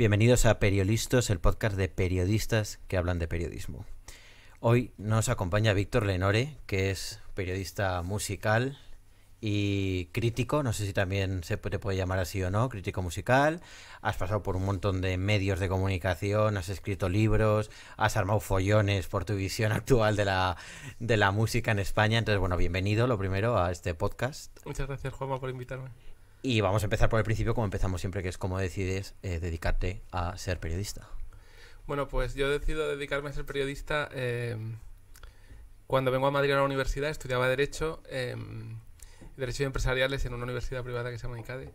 Bienvenidos a Periodistas, el podcast de periodistas que hablan de periodismo. Hoy nos acompaña Víctor Lenore, que es periodista musical y crítico, no sé si también se te puede llamar así o no, crítico musical. Has pasado por un montón de medios de comunicación, has escrito libros, has armado follones por tu visión actual de la, de la música en España. Entonces, bueno, bienvenido lo primero a este podcast. Muchas gracias, Juanma, por invitarme. Y vamos a empezar por el principio, como empezamos siempre, que es cómo decides eh, dedicarte a ser periodista. Bueno, pues yo decido dedicarme a ser periodista. Eh, cuando vengo a Madrid a la universidad, estudiaba Derecho, eh, Derecho y Empresariales en una universidad privada que se llama ICADE.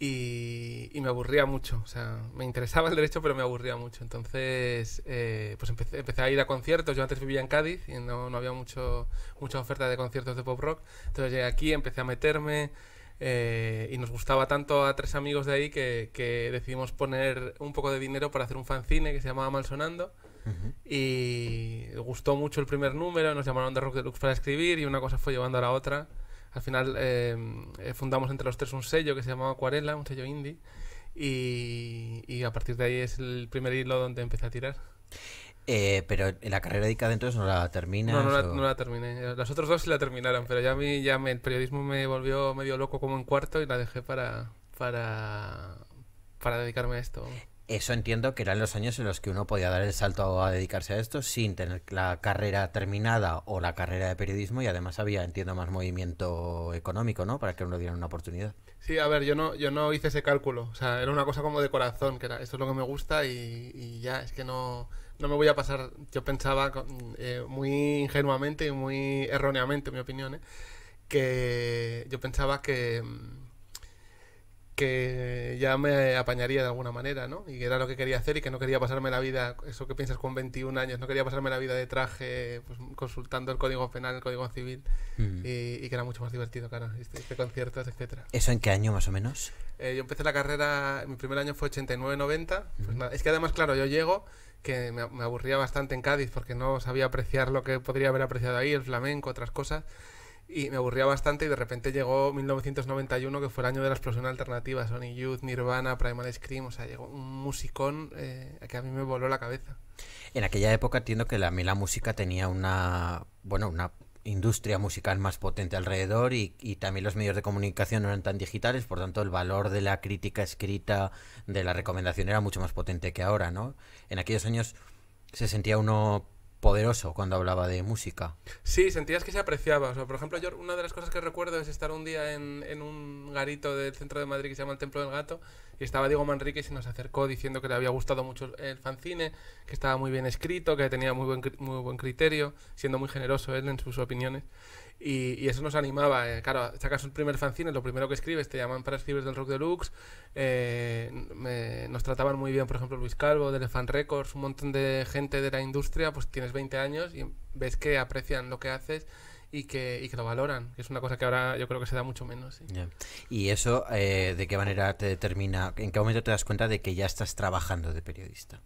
Y, me aburría mucho. O sea, me interesaba el derecho, pero me aburría mucho. Entonces, eh, pues empecé, a ir a conciertos. Yo antes vivía en Cádiz y no, no había mucho, mucha oferta de conciertos de pop rock. Entonces llegué aquí, empecé a meterme, eh, y nos gustaba tanto a tres amigos de ahí que, decidimos poner un poco de dinero para hacer un fanzine que se llamaba Malsonando. sonando Y gustó mucho el primer número, nos llamaron de Rock Deluxe para escribir y una cosa fue llevando a la otra. Al final eh, eh, fundamos entre los tres un sello que se llamaba Acuarela, un sello indie. Y, y a partir de ahí es el primer hilo donde empecé a tirar. Eh, pero la carrera de entonces no la termina No, no, la, terminé. Las otros dos sí la terminaron, pero ya, a mí, ya el periodismo me volvió medio loco como en cuarto y la dejé para, para, para dedicarme a esto. Eso entiendo que eran los años en los que uno podía dar el salto a dedicarse a esto sin tener la carrera terminada o la carrera de periodismo y además había, entiendo, más movimiento económico, ¿no? Para que uno diera una oportunidad. Sí, a ver, yo no, yo no hice ese cálculo. O sea, era una cosa como de corazón, que era, esto es lo que me gusta y, y ya, es que no no me voy a pasar, yo pensaba eh, muy ingenuamente y muy erróneamente, en mi opinión, eh, que yo pensaba que mm, que ya me apañaría de alguna manera, ¿no? Y que era lo que quería hacer y que no quería pasarme la vida, eso que piensas con 21 años, no quería pasarme la vida de traje pues, consultando el Código Penal, el Código Civil mm. y, que era mucho más divertido, claro, este, este conciertos, etcétera. ¿Eso en qué año más o menos? Eh, yo empecé la carrera, mi primer año fue 89-90, pues es que además, claro, yo llego que me aburría bastante en Cádiz porque no sabía apreciar lo que podría haber apreciado ahí, el flamenco, otras cosas y me aburría bastante y de repente llegó 1991 que fue el año de la explosión alternativa, Sony Youth, Nirvana, Primal Scream, o sea, llegó un musicón eh, que a mí me voló la cabeza. En aquella época entiendo que la, a mí la música tenía una, bueno, una industria musical más potente alrededor y, también los medios de comunicación no eran tan digitales, por tanto el valor de la crítica escrita, de la recomendación era mucho más potente que ahora, ¿no? En aquellos años se sentía uno poderoso cuando hablaba de música. Sí, sentías que se apreciaba. O por ejemplo, yo una de las cosas que recuerdo es estar un día en, un garito del centro de Madrid que se llama el Templo del Gato y estaba Diego Manrique y se nos acercó diciendo que le había gustado mucho el fanzine, que estaba muy bien escrito, que tenía muy buen, muy buen criterio, siendo muy generoso él en sus opiniones. Y, eso nos animaba. Eh, claro, sacas un primer fanzine, lo primero que escribes, te llaman para escribir del Rock Deluxe. Eh, nos trataban muy bien, por ejemplo, Luis Calvo, de Elefant Records, un montón de gente de la industria, pues tienes 20 años y ves que aprecian lo que haces. Y que, y que lo valoran, que es una cosa que ahora yo creo que se da mucho menos. ¿Y eso eh, de qué manera te determina? ¿En qué momento te das cuenta de que ya estás trabajando de periodista?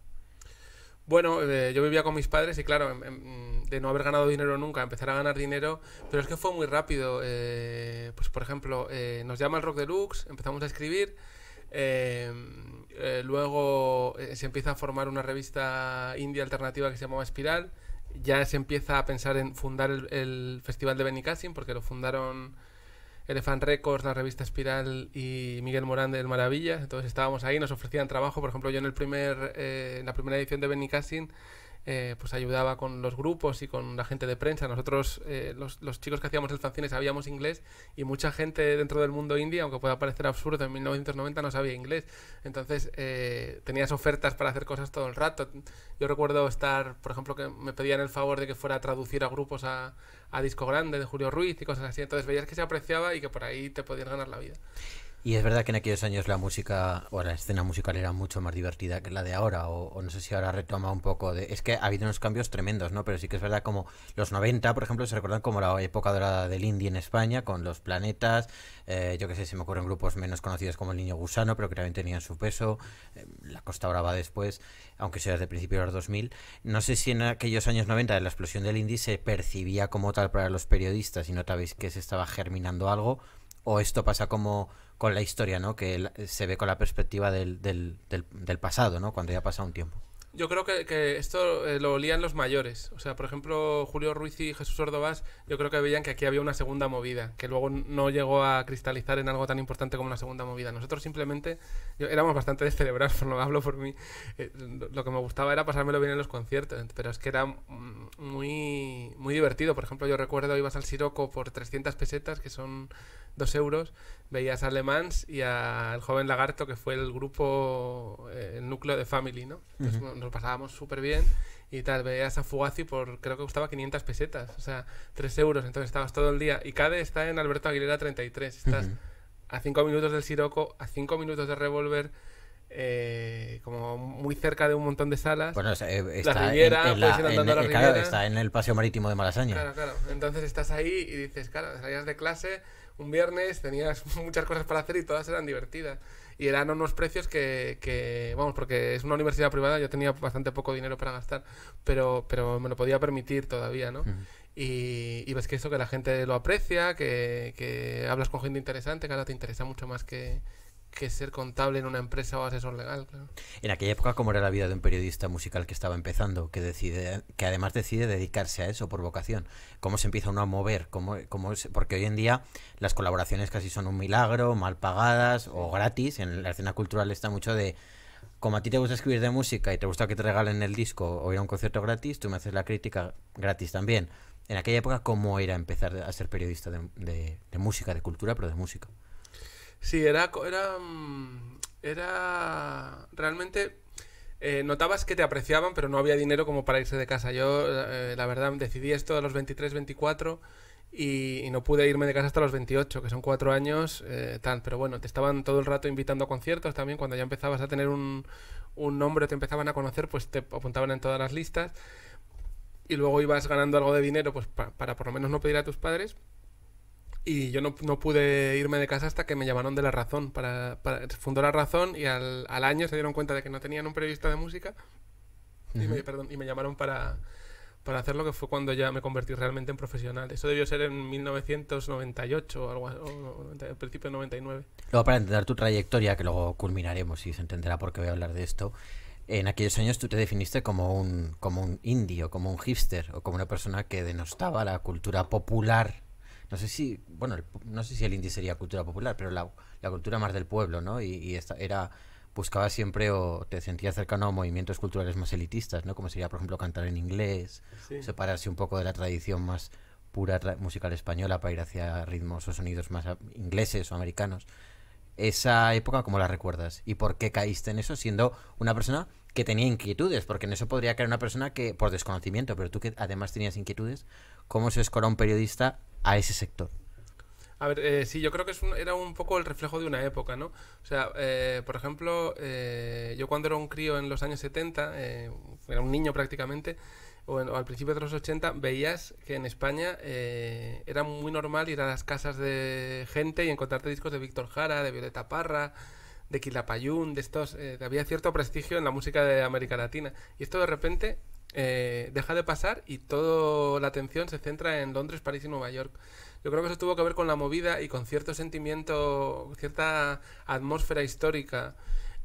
Bueno, eh, yo vivía con mis padres y claro, em, em, de no haber ganado dinero nunca, empezar a ganar dinero, pero es que fue muy rápido. Eh, pues por ejemplo, eh, nos llama el Rock Deluxe, empezamos a escribir, em, luego se empieza a formar una revista india alternativa que se llamaba Espiral, ya se empieza a pensar en fundar el, Festival de Benicassim, porque lo fundaron Elefant Records, la revista Espiral y Miguel Morán del Maravilla. Entonces estábamos ahí, nos ofrecían trabajo. Por ejemplo, yo en, el primer, eh, en la primera edición de Benny Cassin eh, pues ayudaba con los grupos y con la gente de prensa. Nosotros, eh, los, chicos que hacíamos el fanzine sabíamos inglés y mucha gente dentro del mundo indie, aunque pueda parecer absurdo, en 1990 no sabía inglés. Entonces eh, tenías ofertas para hacer cosas todo el rato. Yo recuerdo estar, por ejemplo, que me pedían el favor de que fuera a traducir a grupos a, a Disco Grande de Julio Ruiz y cosas así. Entonces veías que se apreciaba y que por ahí te podías ganar la vida. Y es verdad que en aquellos años la música o la escena musical era mucho más divertida que la de ahora, o, no sé si ahora retoma un poco de... Es que ha habido unos cambios tremendos, ¿no? Pero sí que es verdad como los 90, por ejemplo, se recuerdan como la época dorada del indie en España, con los planetas, eh, yo qué sé, se me ocurren grupos menos conocidos como El Niño Gusano, pero que también tenían su peso, eh, La Costa va después, aunque sea desde principios de los 2000. No sé si en aquellos años 90 de la explosión del indie se percibía como tal para los periodistas y notabais que se estaba germinando algo, o esto pasa como con la historia, ¿no? Que se ve con la perspectiva del, del, pasado, ¿no? Cuando ya ha pasado un tiempo. Yo creo que, esto eh, lo olían los mayores. O sea, por ejemplo, Julio Ruiz y Jesús Ordovás, yo creo que veían que aquí había una segunda movida, que luego no llegó a cristalizar en algo tan importante como una segunda movida. Nosotros simplemente éramos bastante de descerebrados, no hablo por mí. Eh, lo que me gustaba era pasármelo bien en los conciertos, pero es que era muy, muy divertido. Por ejemplo, yo recuerdo ibas al Siroco por 300 pesetas, que son 2 euros, veías a Le Mans y al joven lagarto, que fue el grupo, eh, el núcleo de Family, ¿no? nos pasábamos súper bien y tal, veías a Fugazi por, creo que costaba 500 pesetas, o sea, 3 euros, entonces estabas todo el día. Y Cade está en Alberto Aguilera 33, estás a 5 minutos del Siroco, a 5 minutos de Revolver eh, como muy cerca de un montón de salas. Bueno, eh, la está, en, pues, está en el paseo marítimo de Malasaña. Claro, claro. Entonces estás ahí y dices, claro, salías de clase un viernes, tenías muchas cosas para hacer y todas eran divertidas. Y eran unos precios que, vamos, porque es una universidad privada, yo tenía bastante poco dinero para gastar, pero, pero me lo podía permitir todavía, ¿no? Y, ves que eso, que la gente lo aprecia, que, que hablas con gente interesante, que ahora te interesa mucho más que, que ser contable en una empresa o asesor legal. En aquella época, ¿cómo era la vida de un periodista musical que estaba empezando, que decide, que además decide dedicarse a eso por vocación? ¿Cómo se empieza uno a mover? ¿Cómo, cómo es? Porque hoy en día las colaboraciones casi son un milagro, mal pagadas o gratis. En la escena cultural está mucho de como a ti te gusta escribir de música y te gusta que te regalen el disco o ir a un concierto gratis, tú me haces la crítica gratis también. En aquella época, ¿cómo era empezar a ser periodista de música, de cultura, pero de música? Sí, era. Era. Mm, era. Realmente. Eh, notabas que te apreciaban, pero no había dinero como para irse de casa. Yo, eh, la verdad, decidí esto a los 23, 24 y, no pude irme de casa hasta los 28, que son cuatro años, eh, tan. Pero bueno, te estaban todo el rato invitando a conciertos también. Cuando ya empezabas a tener un, un nombre, te empezaban a conocer, pues te apuntaban en todas las listas. Y luego ibas ganando algo de dinero, pues para por lo menos no pedir a tus padres. Y yo no, no, pude irme de casa hasta que me llamaron de La Razón. Para, fundó La Razón y al, año se dieron cuenta de que no tenían un periodista de música. y, me, perdón, y me llamaron para, para hacer lo que fue cuando ya me convertí realmente en profesional. Eso debió ser en 1998 o algo o al principio de 99. Luego, para entender tu trayectoria, que luego culminaremos y se entenderá por qué voy a hablar de esto, en aquellos años tú te definiste como un, como un indie o como un hipster o como una persona que denostaba la cultura popular no sé si, bueno, el, no sé si el indie sería cultura popular, pero la, cultura más del pueblo, ¿no? Y, esta, era buscaba siempre o te sentías cercano a movimientos culturales más elitistas, ¿no? Como sería, por ejemplo, cantar en inglés, separarse un poco de la tradición más pura musical española para ir hacia ritmos o sonidos más ingleses o americanos. Esa época, ¿cómo la recuerdas? ¿Y por qué caíste en eso siendo una persona que tenía inquietudes? Porque en eso podría caer una persona que, por desconocimiento, pero tú que además tenías inquietudes, ¿cómo se escora un periodista a ese sector. A ver, eh, sí, yo creo que es era un poco el reflejo de una época, ¿no? O sea, eh, por ejemplo, eh, yo cuando era un crío en los años 70, era un niño prácticamente, o, al principio de los 80, veías que en España era muy normal ir a las casas de gente y encontrarte discos de Víctor Jara, de Violeta Parra, de Quilapayún, de estos, había cierto prestigio en la música de América Latina. Y esto de repente eh, deja de pasar y toda la atención se centra en Londres, París y Nueva York. Yo creo que eso tuvo que ver con la movida y con cierto sentimiento, cierta atmósfera histórica.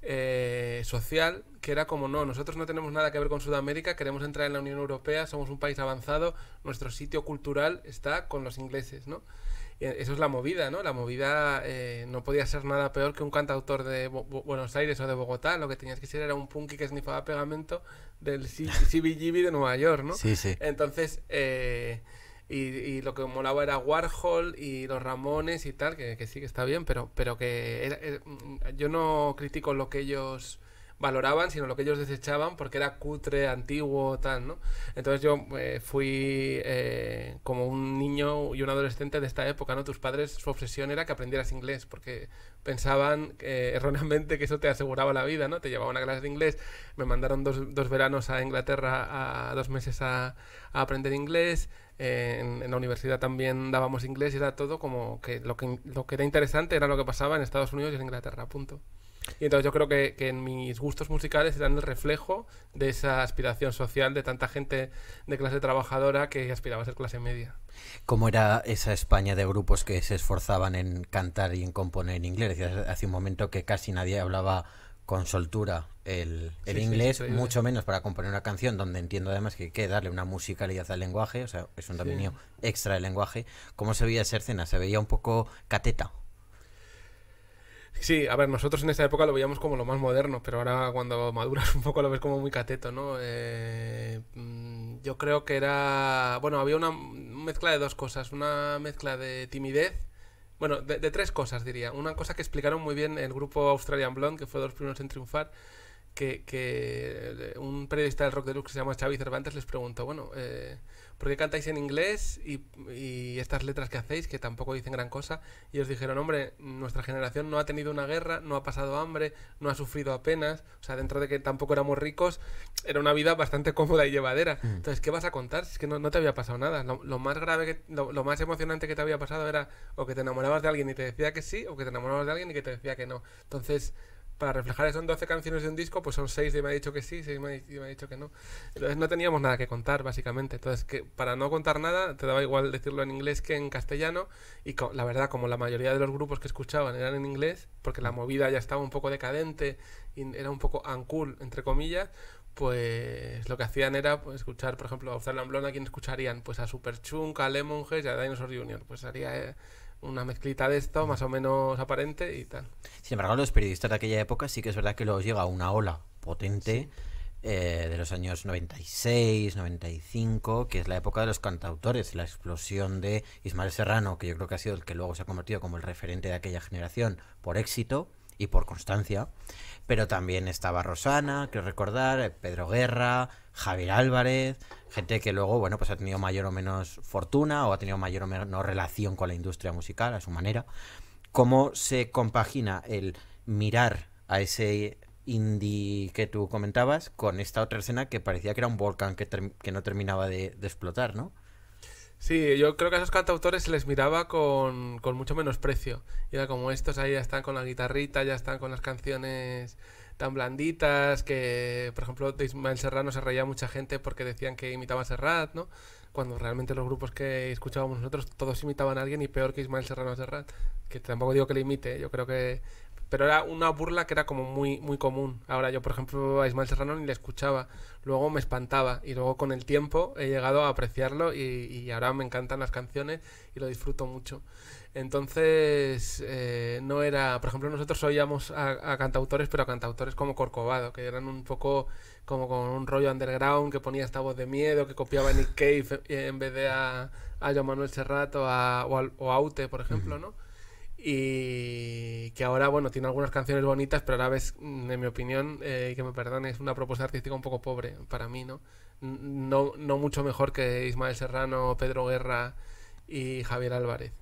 Eh, social, que era como no, nosotros no tenemos nada que ver con Sudamérica, queremos entrar en la Unión Europea, somos un país avanzado, nuestro sitio cultural está con los ingleses, ¿no? eso es la movida, ¿no? La movida eh, no podía ser nada peor que un cantautor de Buenos Aires o de Bogotá, lo que tenías que ser era un punky que esnifaba pegamento del CBGB de Nueva York, ¿no? Sí, sí. Entonces, eh, y, lo que molaba era Warhol y los Ramones y tal, que, sí que está bien, pero, pero que mm, yo no critico lo que ellos valoraban, sino lo que ellos desechaban porque era cutre, antiguo, tal, ¿no? Entonces yo eh, fui eh, como un niño y un adolescente de esta época, ¿no? Tus padres, su obsesión era que aprendieras inglés porque pensaban eh, erróneamente que eso te aseguraba la vida, ¿no? Te llevaban a clases de inglés, me mandaron dos, dos veranos a Inglaterra, a dos meses a, aprender inglés, en, la universidad también dábamos inglés y era todo como que lo, que lo que era interesante era lo que pasaba en Estados Unidos y en Inglaterra, punto. Y entonces yo creo que, que, mis gustos musicales eran el reflejo de esa aspiración social de tanta gente de clase trabajadora que aspiraba a ser clase media. ¿Cómo era esa España de grupos que se esforzaban en cantar y en componer en inglés? hace un momento que casi nadie hablaba con soltura el, inglés, mucho menos para componer una canción, donde entiendo además que hay que darle una musicalidad al lenguaje, o sea, es un dominio extra del lenguaje. ¿Cómo se veía esa escena? ¿Se veía un poco cateta? Sí, a ver, nosotros en esa época lo veíamos como lo más moderno, pero ahora cuando maduras un poco lo ves como muy cateto, ¿no? Eh, mm, yo creo que era. Bueno, había una mezcla de dos cosas. Una mezcla de timidez. Bueno, de, tres cosas diría. Una cosa que explicaron muy bien el grupo Australian Blonde, que fue de los primeros en triunfar. Que, eh, un periodista del rock deluxe que se llama Xavi Cervantes les preguntó, bueno, eh, porque cantáis en inglés y, estas letras que hacéis, que tampoco dicen gran cosa? Y os dijeron, hombre, nuestra generación no ha tenido una guerra, no ha pasado hambre, no ha sufrido apenas, o sea, dentro de que tampoco éramos ricos, era una vida bastante cómoda y llevadera. Mm. Entonces, ¿qué vas a contar? Si es que no, te había pasado nada. Lo, más grave, que, lo, más emocionante que te había pasado era o que te enamorabas de alguien y te decía que sí, o que te enamorabas de alguien y que te decía que no. Entonces, para reflejar son 12 canciones de un disco, pues son 6 de me ha dicho que sí, 6 me me ha dicho que no. Entonces no teníamos nada que contar, básicamente. Entonces, que para no contar nada, te daba igual decirlo en inglés que en castellano. Y la verdad, como la mayoría de los grupos que escuchaban eran en inglés, porque la movida ya estaba un poco decadente y era un poco cool entre comillas, pues lo que hacían era pues, escuchar, por ejemplo, a Australian ¿a quién escucharían? Pues a Superchunk, a Lemonhead y a Dinosaur Jr. Pues haría... Eh, una mezclita de esto, más o menos aparente y tal. Sin embargo, los periodistas de aquella época sí que es verdad que luego llega una ola potente. Eh, de los años 96, 95, que es la época de los cantautores, la explosión de Ismael Serrano, que yo creo que ha sido el que luego se ha convertido como el referente de aquella generación por éxito y por constancia, pero también estaba Rosana, que recordar, Pedro Guerra, Javier Álvarez, gente que luego, bueno, pues ha tenido mayor o menos fortuna o ha tenido mayor o menos relación con la industria musical a su manera. ¿Cómo se compagina el mirar a ese indie que tú comentabas con esta otra escena que parecía que era un volcán que, que no terminaba de, explotar, ¿no? Sí, yo creo que a esos cantautores se les miraba con, con mucho menos precio. era como estos ahí ya están con la guitarrita, ya están con las canciones tan blanditas, que por ejemplo de Ismael Serrano se reía mucha gente porque decían que imitaba a Serrat, ¿no? Cuando realmente los grupos que escuchábamos nosotros todos imitaban a alguien y peor que Ismael Serrano a Serrat, que tampoco digo que le imite, ¿eh? yo creo que pero era una burla que era como muy, muy común. Ahora yo, por ejemplo, a Ismael Serrano ni le escuchaba, luego me espantaba y luego con el tiempo he llegado a apreciarlo y ahora me encantan las canciones y lo disfruto mucho. Entonces, eh, no era, por ejemplo, nosotros oíamos a, cantautores, pero a cantautores como Corcovado, que eran un poco como con un rollo underground, que ponía esta voz de miedo, que copiaba a Nick Cave en vez de a, a Manuel Serrato o a, por ejemplo, ¿no? Y que ahora, bueno, tiene algunas canciones bonitas, pero ahora ves, en mi opinión, eh, y que me perdone, es una propuesta artística un poco pobre para mí, ¿no? No, no mucho mejor que Ismael Serrano, Pedro Guerra y Javier Álvarez.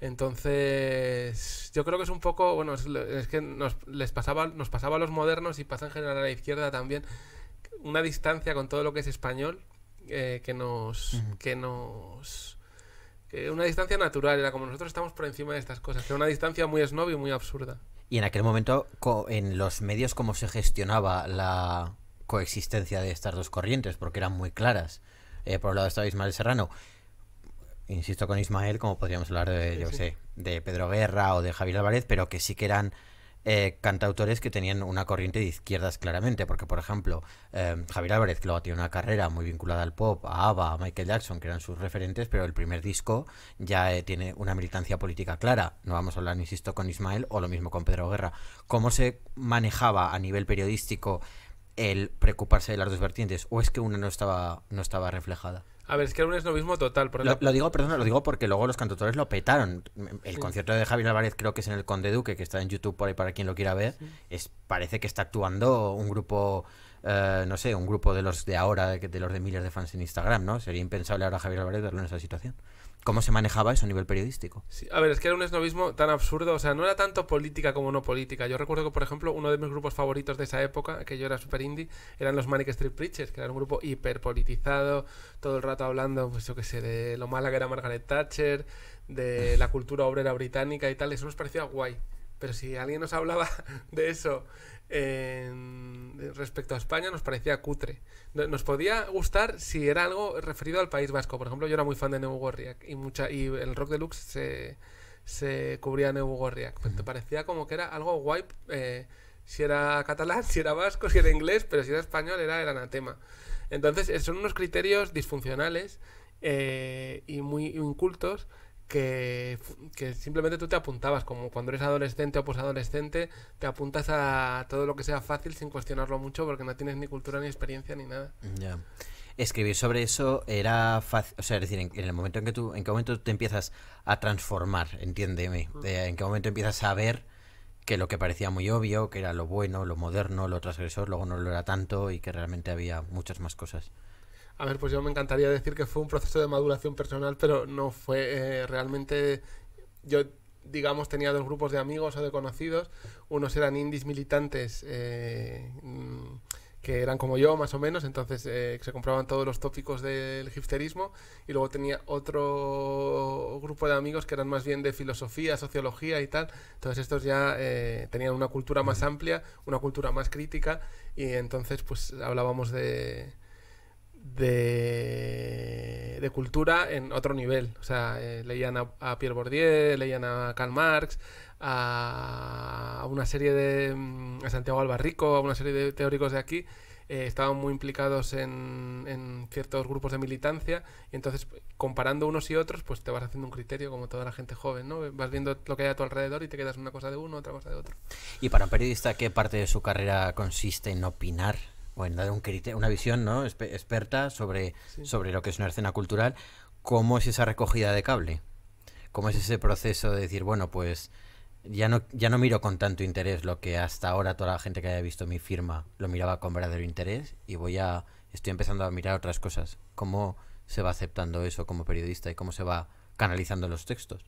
Entonces, yo creo que es un poco, bueno, es, que nos, les pasaba, nos pasaba a los modernos y pasa en general a la izquierda también una distancia con todo lo que es español eh, que nos, que nos, eh, una distancia natural, era como nosotros estamos por encima de estas cosas, que era una distancia muy snob y muy absurda. Y en aquel momento, en los medios, cómo se gestionaba la coexistencia de estas dos corrientes, porque eran muy claras. Eh, por un lado estaba Ismael Serrano, insisto con Ismael, como podríamos hablar de, yo sé, de Pedro Guerra o de Javier Álvarez, pero que sí que eran eh, cantautores que tenían una corriente de izquierdas claramente, porque por ejemplo, eh, Javier Álvarez, que luego tiene una carrera muy vinculada al pop, a ABBA, a Michael Jackson, que eran sus referentes, pero el primer disco ya eh, tiene una militancia política clara. No vamos a hablar, insisto, con Ismael o lo mismo con Pedro Guerra. ¿Cómo se manejaba a nivel periodístico el preocuparse de las dos vertientes? ¿O es que una no estaba, no estaba reflejada? A ver, es que era un esnovismo total. lo, digo, perdón, lo digo porque luego los cantautores lo petaron. El concierto de Javier Álvarez creo que es en el Conde Duque, que está en YouTube por ahí para quien lo quiera ver. Es, parece que está actuando un grupo, eh, no sé, un grupo de los de ahora, de los de miles de fans en Instagram, ¿no? Sería impensable ahora Javier Álvarez verlo en esa situación cómo se manejaba eso a nivel periodístico. Sí, a ver, es que era un esnovismo tan absurdo, o sea, no era tanto política como no política. Yo recuerdo que, por ejemplo, uno de mis grupos favoritos de esa época, que yo era super indie, eran los Manic Street Preachers, que era un grupo hiperpolitizado, todo el rato hablando, pues yo qué sé, de lo mala que era Margaret Thatcher, de la cultura obrera británica y tal, eso nos parecía guay. Pero si alguien nos hablaba de eso respecto a España nos parecía cutre. Nos podía gustar si era algo referido al País Vasco. Por ejemplo, yo era muy fan de Neu y, mucha, y el rock deluxe se, cubría Neu Gorriak. Te parecía como que era algo guay. Eh, si era catalán, si era vasco, si era inglés, pero si era español era el anatema. Entonces, eh, son unos criterios disfuncionales eh, y muy incultos que, simplemente tú te apuntabas, como cuando eres adolescente o posadolescente, te apuntas a todo lo que sea fácil sin cuestionarlo mucho porque no tienes ni cultura ni experiencia ni nada. Ya. Escribir sobre eso era fácil, o sea, decir, en, el momento en que tú, en qué momento te empiezas a transformar, entiéndeme, mm. eh, en qué momento empiezas a ver que lo que parecía muy obvio, que era lo bueno, lo moderno, lo transgresor, luego no lo era tanto y que realmente había muchas más cosas. A ver, pues yo me encantaría decir que fue un proceso de maduración personal, pero no fue eh, realmente... Yo, digamos, tenía dos grupos de amigos o de conocidos. Unos eran indies militantes eh, mm, que eran como yo, más o menos, entonces eh, se compraban todos los tópicos del hipsterismo. Y luego tenía otro grupo de amigos que eran más bien de filosofía, sociología y tal. Entonces estos ya tenían una cultura más amplia, una cultura más crítica. Y entonces pues hablábamos de de, cultura en otro nivel. O sea, eh, leían a, Pierre Bourdieu, leían a Karl Marx, a, una serie de. Mm, a Santiago Albarrico, a una serie de teóricos de aquí. Eh, estaban muy implicados en, en, ciertos grupos de militancia y entonces comparando unos y otros pues te vas haciendo un criterio como toda la gente joven, ¿no? Vas viendo lo que hay a tu alrededor y te quedas una cosa de uno, otra cosa de otro. Y para un periodista, ¿qué parte de su carrera consiste en opinar una visión ¿no? experta sobre, sobre lo que es una escena cultural, cómo es esa recogida de cable, cómo es ese proceso de decir, bueno, pues ya no, ya no miro con tanto interés lo que hasta ahora toda la gente que haya visto mi firma lo miraba con verdadero interés y voy a, estoy empezando a mirar otras cosas, cómo se va aceptando eso como periodista y cómo se va canalizando los textos.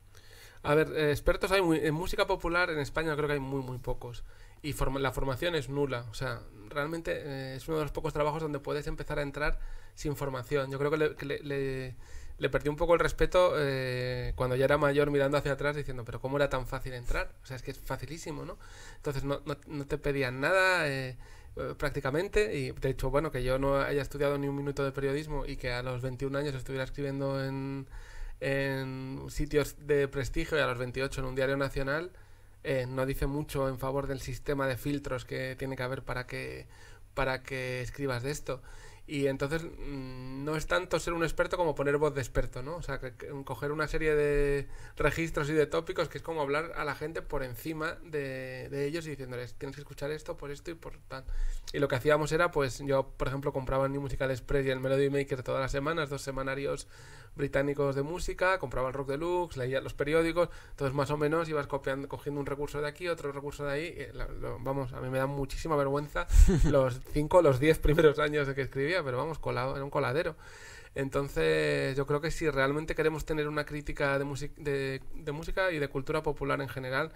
A ver, eh, expertos hay muy, en música popular en España creo que hay muy muy pocos y la formación es nula. O sea, realmente eh, es uno de los pocos trabajos donde puedes empezar a entrar sin formación. Yo creo que le, perdí un poco el respeto eh, cuando ya era mayor mirando hacia atrás diciendo, pero ¿cómo era tan fácil entrar? O sea, es que es facilísimo, ¿no? Entonces no, te pedían nada. Eh, prácticamente y de hecho bueno que yo no haya estudiado ni un minuto de periodismo y que a los 21 años estuviera escribiendo en, en sitios de prestigio y a los 28 en un diario nacional eh, no dice mucho en favor del sistema de filtros que tiene que haber para que, para que escribas de esto. Y entonces mm, no es tanto ser un experto como poner voz de experto, ¿no? O sea, coger una serie de registros y de tópicos que es como hablar a la gente por encima de, ellos y diciéndoles, tienes que escuchar esto por esto y por tal. Y lo que hacíamos era, pues yo, por ejemplo, compraba New Musical Express y el Melody Maker todas las semanas, dos semanarios británicos de música, compraba el Rock Deluxe, leía los periódicos, entonces más o menos ibas copiando, cogiendo un recurso de aquí, otro recurso de ahí. vamos, a mí me da muchísima vergüenza los cinco, los diez primeros años de que escribí pero vamos, colado, era un coladero. Entonces, yo creo que si realmente queremos tener una crítica de, música y de cultura popular en general,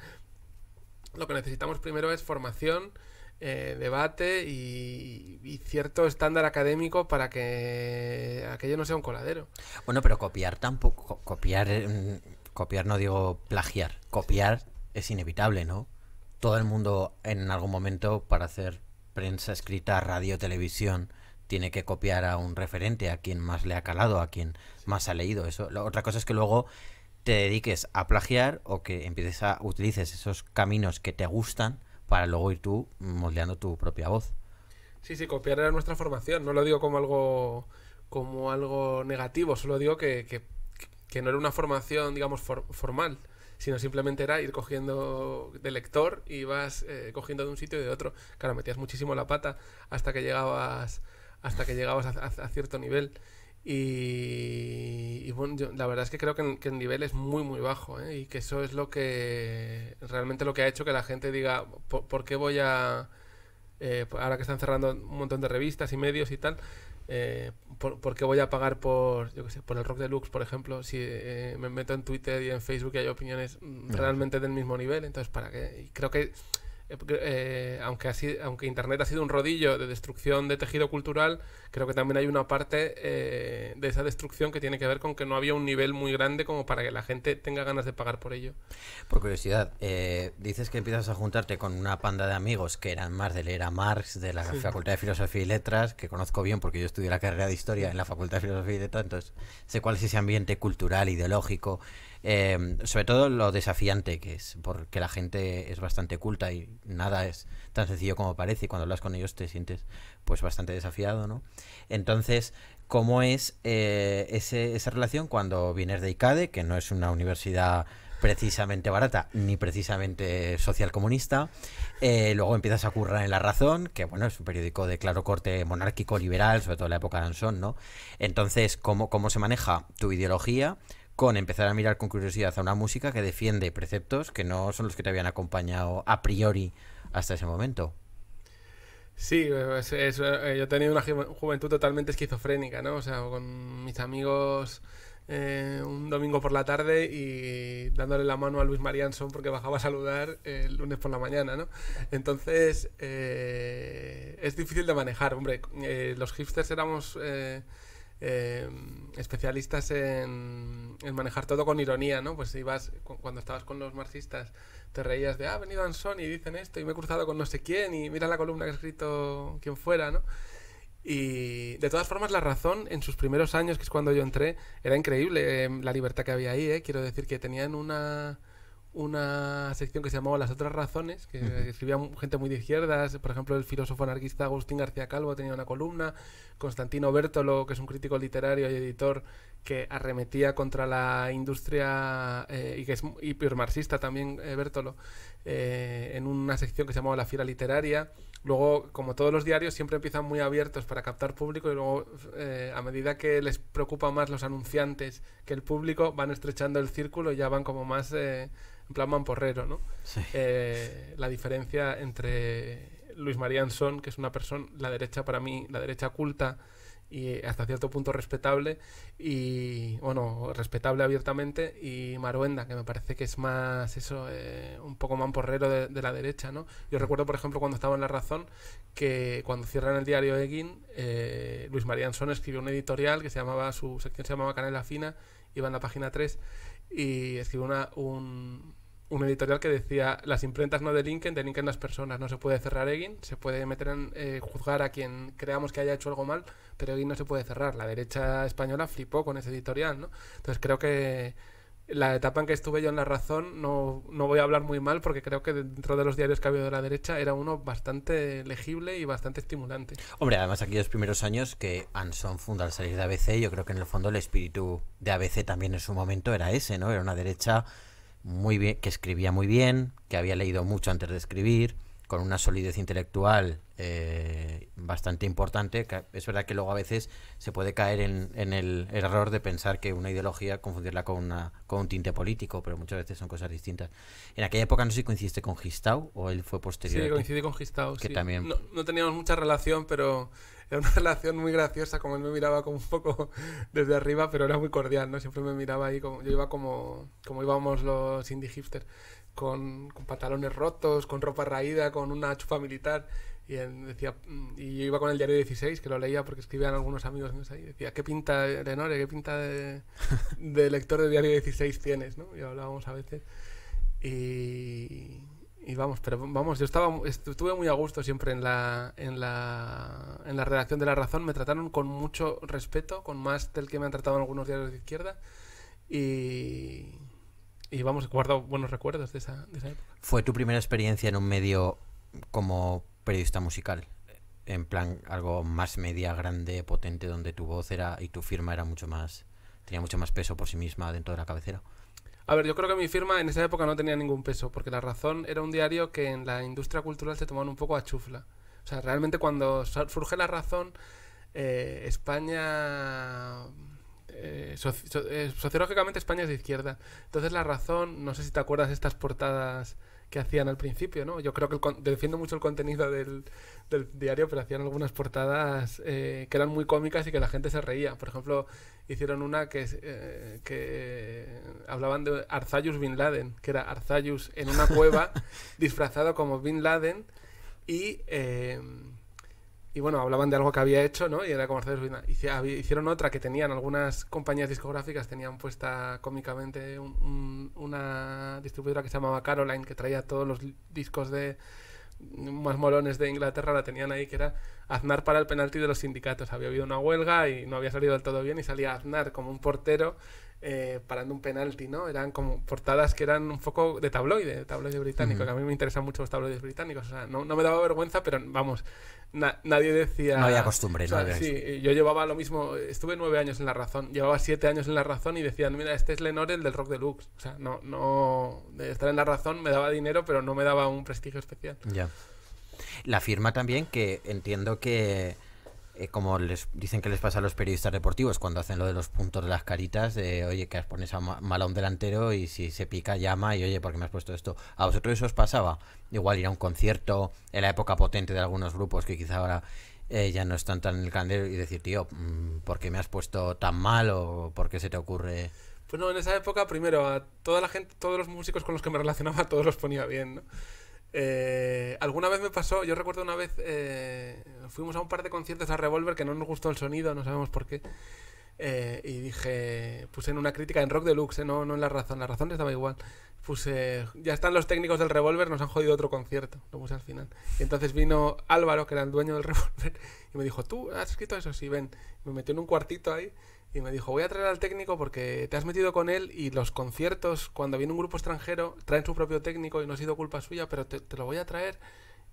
lo que necesitamos primero es formación, eh, debate y, cierto estándar académico para que aquello no sea un coladero. Bueno, pero copiar tampoco, copiar, mm, copiar no digo plagiar, copiar es inevitable, ¿no? Todo el mundo en algún momento para hacer prensa escrita, radio, televisión, tiene que copiar a un referente, a quien más le ha calado, a quien más ha leído. Eso. otra cosa es que luego te dediques a plagiar o que empieces a utilices esos caminos que te gustan para luego ir tú moldeando tu propia voz. Sí, sí, copiar era nuestra formación. No lo digo como algo como algo negativo, solo digo que, no era una formación, digamos, formal, sino simplemente era ir cogiendo de lector y vas eh, cogiendo de un sitio y de otro. Claro, metías muchísimo la pata hasta que llegabas hasta que llegabas a, cierto nivel. Y, bueno, la verdad es que creo que, el nivel es muy, muy bajo ¿eh? y que eso es lo que realmente lo que ha hecho que la gente diga, ¿por, qué voy a... Eh, pues ahora que están cerrando un montón de revistas y medios y tal, eh, por, qué voy a pagar por, yo qué sé, por el Rock Deluxe, por ejemplo, si eh, me meto en Twitter y en Facebook y hay opiniones mm, realmente del mismo nivel? Entonces, ¿para qué? Y creo que eh, aunque, así, aunque Internet ha sido un rodillo de destrucción de tejido cultural, creo que también hay una parte eh, de esa destrucción que tiene que ver con que no había un nivel muy grande como para que la gente tenga ganas de pagar por ello. Por curiosidad, eh, dices que empiezas a juntarte con una panda de amigos que eran más de leer Marx, de la Facultad de Filosofía y Letras, que conozco bien porque yo estudié la carrera de Historia en la Facultad de Filosofía y Letras, entonces sé cuál es ese ambiente cultural, ideológico, Em, sobre todo lo desafiante que es, porque la gente es bastante culta y nada es tan sencillo como parece. Y cuando hablas con ellos te sientes pues bastante desafiado, ¿no? Entonces, ¿cómo es eh, ese, esa relación cuando vienes de ICADE, que no es una universidad precisamente barata ni precisamente social comunista? Eh, luego empiezas a currar en La Razón, que bueno, es un periódico de claro corte monárquico liberal, sobre todo en la época de Anson, ¿no? Entonces, cómo se maneja tu ideología? con empezar a mirar con curiosidad a una música que defiende preceptos que no son los que te habían acompañado a priori hasta ese momento. Sí, eh, yo he tenido una juventud totalmente esquizofrénica, ¿no? O sea, con mis amigos eh, un domingo por la tarde y dándole la mano a Luis Marianson porque bajaba a saludar el lunes por la mañana, ¿no? Entonces, eh, es difícil de manejar, hombre. los hipsters éramos... Eh, especialistas en, manejar todo con ironía, ¿no? Pues ibas, cuando estabas con los marxistas, te reías de, ah, ha venido Anson y dicen esto, y me he cruzado con no sé quién, y mira la columna que ha escrito quien fuera, ¿no? Y de todas formas, la razón en sus primeros años, que es cuando yo entré, era increíble eh, la libertad que había ahí, ¿eh? Quiero decir que tenían una una sección que se llamaba Las otras razones, que escribían escribía gente muy de izquierdas, por ejemplo el filósofo anarquista Agustín García Calvo tenía una columna, Constantino Bertolo, que es un crítico literario y editor que arremetía contra la industria eh, y que es hipermarxista también eh, Bertolo, eh, en una sección que se llamaba La Fiera Literaria. Luego, como todos los diarios, siempre empiezan muy abiertos para captar público y luego, a medida que les preocupa más los anunciantes que el público, van estrechando el círculo y ya van como más en plan mamporrero, ¿no? Sí. Eh, la diferencia entre Luis María son que es una persona, la derecha para mí, la derecha culta y hasta cierto punto respetable, y bueno, respetable abiertamente, y Maruenda, que me parece que es más eso, eh, un poco mamporrero de, la derecha, ¿no? Yo recuerdo, por ejemplo, cuando estaba en La Razón, que cuando cierran el diario Egin, eh, Luis María son escribió un editorial que se llamaba, su sección se llamaba Canela Fina, iba en la página 3, y escribió una, un, un, editorial que decía, las imprentas no delinquen, delinquen las personas, no se puede cerrar Egin, se puede meter en, eh, juzgar a quien creamos que haya hecho algo mal, pero Egin no se puede cerrar. La derecha española flipó con ese editorial, ¿no? Entonces creo que la etapa en que estuve yo en La Razón, no, voy a hablar muy mal porque creo que dentro de los diarios que ha habido de la derecha era uno bastante legible y bastante estimulante. Hombre, además aquellos primeros años que Anson funda al salir de ABC, yo creo que en el fondo el espíritu de ABC también en su momento era ese, ¿no? Era una derecha muy bien, que escribía muy bien, que había leído mucho antes de escribir, con una solidez intelectual eh, bastante importante. Es verdad que luego a veces se puede caer en, el error de pensar que una ideología confundirla con, una, con un tinte político, pero muchas veces son cosas distintas. En aquella época no sé si coincidiste con Gistau o él fue posterior. Sí, coincidí con Gistau. Que también... No, teníamos mucha relación, pero era una relación muy graciosa, como él me miraba como un poco desde arriba, pero era muy cordial, ¿no? Siempre me miraba ahí, como, yo iba como, como íbamos los indie hipsters, con, con pantalones rotos, con ropa raída, con una chupa militar, y decía, mm, y yo iba con el diario 16, que lo leía porque escribían algunos amigos míos ahí, decía, ¿qué pinta de qué pinta de, lector de diario 16 tienes? Y hablábamos a veces. Y, vamos, pero vamos, yo estaba, estuve muy a gusto siempre en la, en la, redacción de La Razón, me trataron con mucho respeto, con más del que me han tratado en algunos diarios de izquierda. Y, y vamos, guardo buenos recuerdos de esa, de esa época. ¿Fue tu primera experiencia en un medio como periodista musical. En plan, algo más media, grande, potente, donde tu voz era y tu firma era mucho más. tenía mucho más peso por sí misma dentro de la cabecera. A ver, yo creo que mi firma en esa época no tenía ningún peso, porque La Razón era un diario que en la industria cultural se tomaban un poco a chufla. O sea, realmente cuando surge La Razón, eh, España... Eh, eh, sociológicamente España es de izquierda. Entonces La Razón, no sé si te acuerdas de estas portadas que hacían al principio, ¿no? Yo creo que defiendo mucho el contenido del, diario, pero hacían algunas portadas eh, que eran muy cómicas y que la gente se reía. Por ejemplo, hicieron una que, eh, que hablaban de Arzayus Bin Laden, que era Arzayus en una cueva disfrazado como Bin Laden y... Eh, y bueno, hablaban de algo que había hecho, ¿no? Y era como hacer... Hicieron otra que tenían, algunas compañías discográficas tenían puesta cómicamente una distribuidora que se llamaba Caroline, que traía todos los discos de más molones de Inglaterra, la tenían ahí, que era Aznar para el penalti de los sindicatos. Había habido una huelga y no había salido del todo bien y salía Aznar como un portero eh, parando un penalti, ¿no? Eran como portadas que eran un poco de tabloide, de tabloide británico, que a mí me interesan mucho los tabloides británicos. O sea, no, me daba vergüenza, pero vamos, nadie decía. No había costumbre, Sí, yo llevaba lo mismo, estuve nueve años en La Razón, llevaba siete años en La Razón y decían, mira, este es Lenore, el del rock deluxe. O sea, no, no. estar en La Razón me daba dinero, pero no me daba un prestigio especial. Ya. La firma también, que entiendo que como les dicen que les pasa a los periodistas deportivos cuando hacen lo de los puntos de las caritas, de oye, que has pones mal a un delantero y si se pica llama y oye, ¿por qué me has puesto esto? ¿A vosotros eso os pasaba? Igual ir a un concierto en la época potente de algunos grupos que quizá ahora eh, ya no están tan en el candero y decir, tío, mm, ¿por qué me has puesto tan mal o por qué se te ocurre? Pues no, en esa época, primero, a toda la gente, todos los músicos con los que me relacionaba, todos los ponía bien, ¿no? Eh, alguna vez me pasó, yo recuerdo una vez, eh, fuimos a un par de conciertos a Revolver que no nos gustó el sonido, no sabemos por qué. Eh, y dije, puse en una crítica en Rock Deluxe, no, no en La Razón, La Razón estaba igual. Puse, ya están los técnicos del Revolver, nos han jodido otro concierto, lo puse al final. Y entonces vino Álvaro, que era el dueño del Revolver, y me dijo, tú has escrito eso, sí, ven. me metió en un cuartito ahí y me dijo, voy a traer al técnico porque te has metido con él y los conciertos, cuando viene un grupo extranjero, traen su propio técnico y no ha sido culpa suya, pero te, lo voy a traer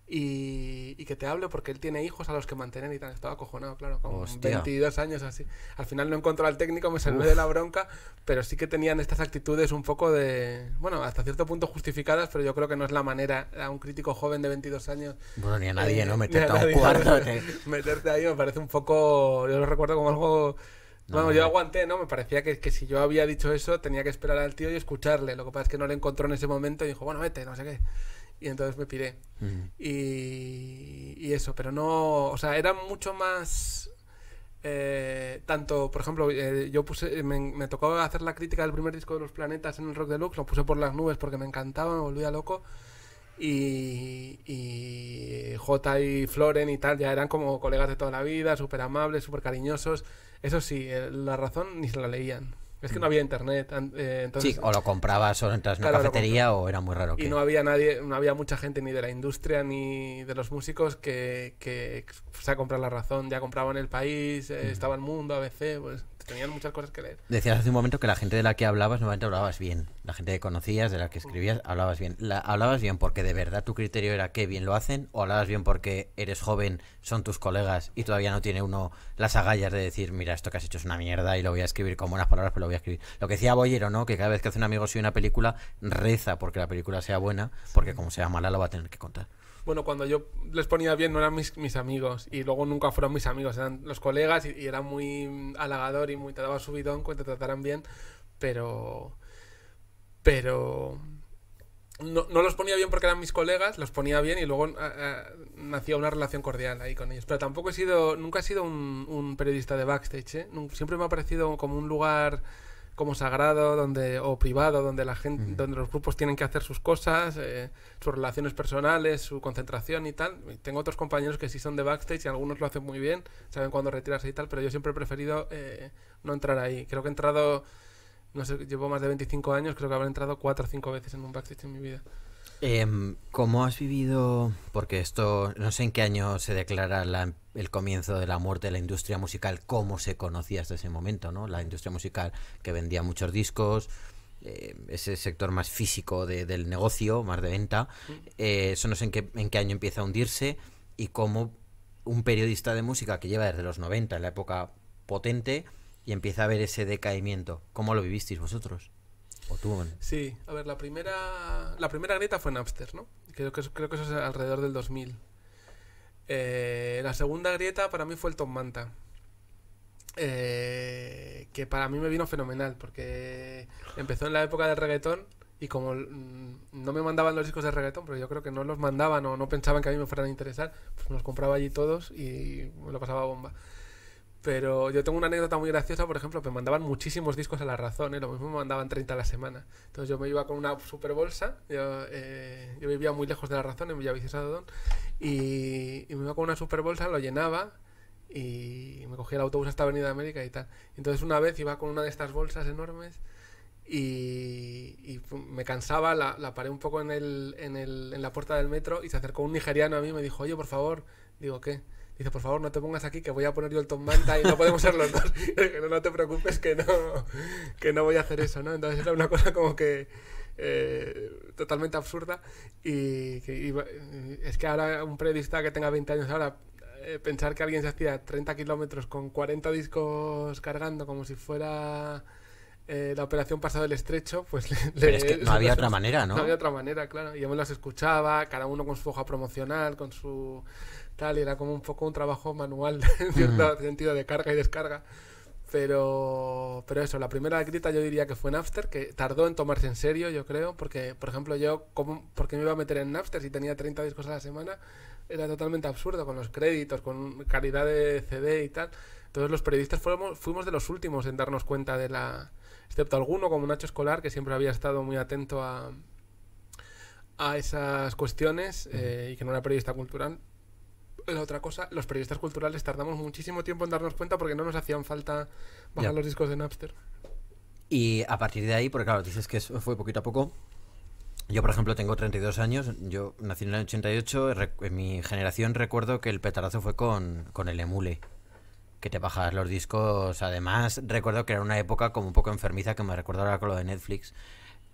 y, que te hable porque él tiene hijos a los que mantener y tal. Estaba acojonado, claro, como 22 años así. Al final no encontró al técnico, me salvé de la bronca, pero sí que tenían estas actitudes un poco de, bueno, hasta cierto punto justificadas, pero yo creo que no es la manera a un crítico joven de 22 años. Bueno, ni a nadie, eh, ¿no? Meterte a, un cuarto. Meterte ahí me parece un poco, yo lo recuerdo como algo bueno, yo aguanté, ¿no? Me parecía que, que, si yo había dicho eso tenía que esperar al tío y escucharle. Lo que pasa es que no le encontró en ese momento y dijo, bueno, vete, no sé qué. Y entonces me piré. y, eso, pero no. O sea, era mucho más. Eh, tanto, por ejemplo, eh, yo puse. Me, tocó hacer la crítica del primer disco de los planetas en el Rock Deluxe. Lo puse por las nubes porque me encantaba, me volvía loco. Y, y J y Floren y tal ya eran como colegas de toda la vida, súper amables, súper cariñosos eso sí, eh, la razón ni se la leían. Es que mm. no había internet. Eh, entonces, sí, o lo comprabas solo en una cafetería o era muy raro. Y no había nadie, no había mucha gente ni de la industria ni de los músicos que, se ha comprado la razón. Ya compraban el país, eh, mm. estaba el mundo, ABC, pues tenían muchas cosas que leer. Decías hace un momento que la gente de la que hablabas, normalmente hablabas bien. La gente que conocías, de la que mm. escribías, hablabas bien. La, ¿Hablabas bien porque de verdad tu criterio era que bien lo hacen? ¿O hablabas bien porque eres joven, son tus colegas y todavía no tiene uno las agallas de decir, mira, esto que has hecho es una mierda y lo voy a escribir con buenas palabras, pero pues lo voy a escribir? Lo que decía Boyero, ¿no? Que cada vez que hace un amigo si una película, reza porque la película sea buena, porque como sea mala, lo va a tener que contar bueno, cuando yo les ponía bien no eran mis, mis amigos y luego nunca fueron mis amigos, eran los colegas y, era muy halagador y muy te daba subidón cuando te trataran bien, pero... Pero... No, no, los ponía bien porque eran mis colegas, los ponía bien y luego eh, eh, nacía una relación cordial ahí con ellos. Pero tampoco he sido, nunca he sido un, un periodista de backstage, ¿eh? Siempre me ha parecido como un lugar como sagrado donde o privado donde la gente donde los grupos tienen que hacer sus cosas eh, sus relaciones personales su concentración y tal tengo otros compañeros que sí son de backstage y algunos lo hacen muy bien saben cuándo retirarse y tal pero yo siempre he preferido eh, no entrar ahí creo que he entrado no sé llevo más de 25 años creo que habré entrado cuatro o cinco veces en un backstage en mi vida eh, ¿Cómo has vivido? Porque esto, no sé en qué año se declara el comienzo de la muerte de la industria musical, cómo se conocía hasta ese momento, ¿no? La industria musical que vendía muchos discos, eh, ese sector más físico del negocio, más de venta. Mm. Eh, eso no sé en qué, en qué año empieza a hundirse y cómo un periodista de música que lleva desde los 90, en la época potente, y empieza a ver ese decaimiento. ¿Cómo lo vivisteis vosotros? ¿O Sí, a ver, la primera, la primera grieta fue Napster, ¿no? Creo que, creo que eso es alrededor del 2000. Eh, la segunda grieta para mí fue el Tom Manta. Eh, que para mí me vino fenomenal, porque empezó en la época del reggaetón y como mm, no me mandaban los discos de reggaetón, pero yo creo que no los mandaban o no pensaban que a mí me fueran a interesar, pues los compraba allí todos y me lo pasaba bomba. Pero yo tengo una anécdota muy graciosa, por ejemplo, me mandaban muchísimos discos a la razón, ¿eh? lo mismo me mandaban 30 a la semana. Entonces yo me iba con una super eh, yo, vivía muy lejos de la razón, en Villavicencio Don, y, me iba con una super bolsa, lo llenaba y me cogía el autobús hasta Avenida América y tal. Entonces una vez iba con una de estas bolsas enormes y, me cansaba, la, paré un poco en, el, en, el, en la puerta del metro y se acercó un nigeriano a mí y me dijo, oye, por favor, digo, ¿qué? Dice, por favor, no te pongas aquí que voy a poner yo el Tom Manta y no podemos ser los dos. no, no te preocupes que no, que no voy a hacer eso, ¿no? Entonces era una cosa como que eh, totalmente absurda y, es que ahora un periodista que tenga 20 años ahora eh, pensar que alguien se hacía 30 kilómetros con 40 discos cargando como si fuera eh, la operación pasado el estrecho, pues le, Pero es que no había otra manera, ¿no? No había otra manera, claro. Y yo me las escuchaba, cada uno con su hoja promocional, con su tal, y era como un poco un trabajo manual, en cierto mm. sentido, de carga y descarga. Pero, pero eso, la primera grita yo diría que fue Napster, que tardó en tomarse en serio, yo creo, porque, por ejemplo, yo, ¿cómo, ¿por qué me iba a meter en Napster si tenía 30 discos a la semana? Era totalmente absurdo, con los créditos, con calidad de CD y tal. Entonces los periodistas fuimos, fuimos de los últimos en darnos cuenta de la, excepto alguno como Nacho Escolar, que siempre había estado muy atento a, a esas cuestiones eh, y que no era periodista cultural. La otra cosa, los periodistas culturales tardamos muchísimo tiempo en darnos cuenta porque no nos hacían falta bajar los discos de Napster. Y a partir de ahí, porque claro, dices que eso fue poquito a poco. Yo, por ejemplo, tengo 32 años, yo nací en el año 88, en mi generación recuerdo que el petarazo fue con, con el emule que te bajabas los discos. Además, recuerdo que era una época como un poco enfermiza que me recuerda ahora con lo de Netflix.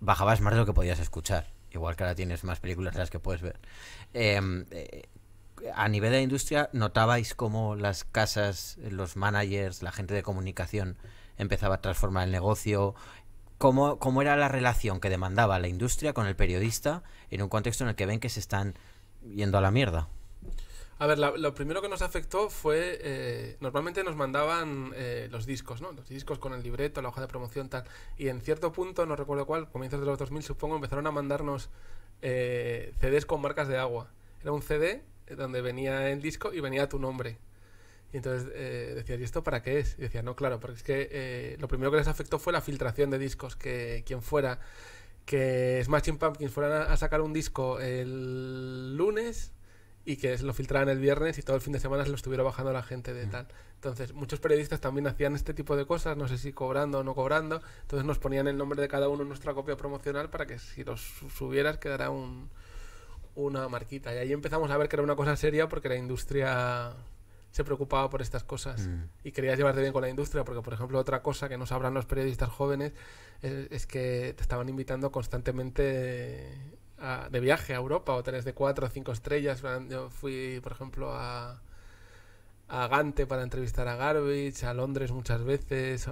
Bajabas más de lo que podías escuchar. Igual que ahora tienes más películas de las que puedes ver. Em, eh, a nivel de industria, ¿notabais cómo las casas, los managers, la gente de comunicación empezaba a transformar el negocio? ¿Cómo, cómo era la relación que demandaba la industria con el periodista en un contexto en el que ven que se están yendo a la mierda? A ver, lo primero que nos afectó fue, eh, normalmente nos mandaban eh, los discos, ¿no? Los discos con el libreto, la hoja de promoción, tal. Y en cierto punto, no recuerdo cuál, comienzos de los 2000 supongo, empezaron a mandarnos eh, CDs con marcas de agua. Era un CD donde venía el disco y venía tu nombre. Y entonces eh, decías, ¿y esto para qué es? Y decía, no, claro, porque es que lo primero que les afectó fue la filtración de discos, que quien fuera, que Smashing Pumpkins fueran a sacar un disco el lunes y que lo filtraban el viernes y todo el fin de semana se lo estuviera bajando la gente de tal. Entonces, muchos periodistas también hacían este tipo de cosas, no sé si cobrando o no cobrando. Entonces nos ponían el nombre de cada uno en nuestra copia promocional para que si los subieras quedara una marquita. Y ahí empezamos a ver que era una cosa seria porque la industria se preocupaba por estas cosas mm. y querías llevarte bien con la industria, porque por ejemplo otra cosa que no sabrán los periodistas jóvenes es, eh, es que te estaban invitando constantemente de viaje a Europa, hoteles de 4 o 5 estrellas. Yo fui, por ejemplo, a, a Gante para entrevistar a Garbage, a Londres muchas veces.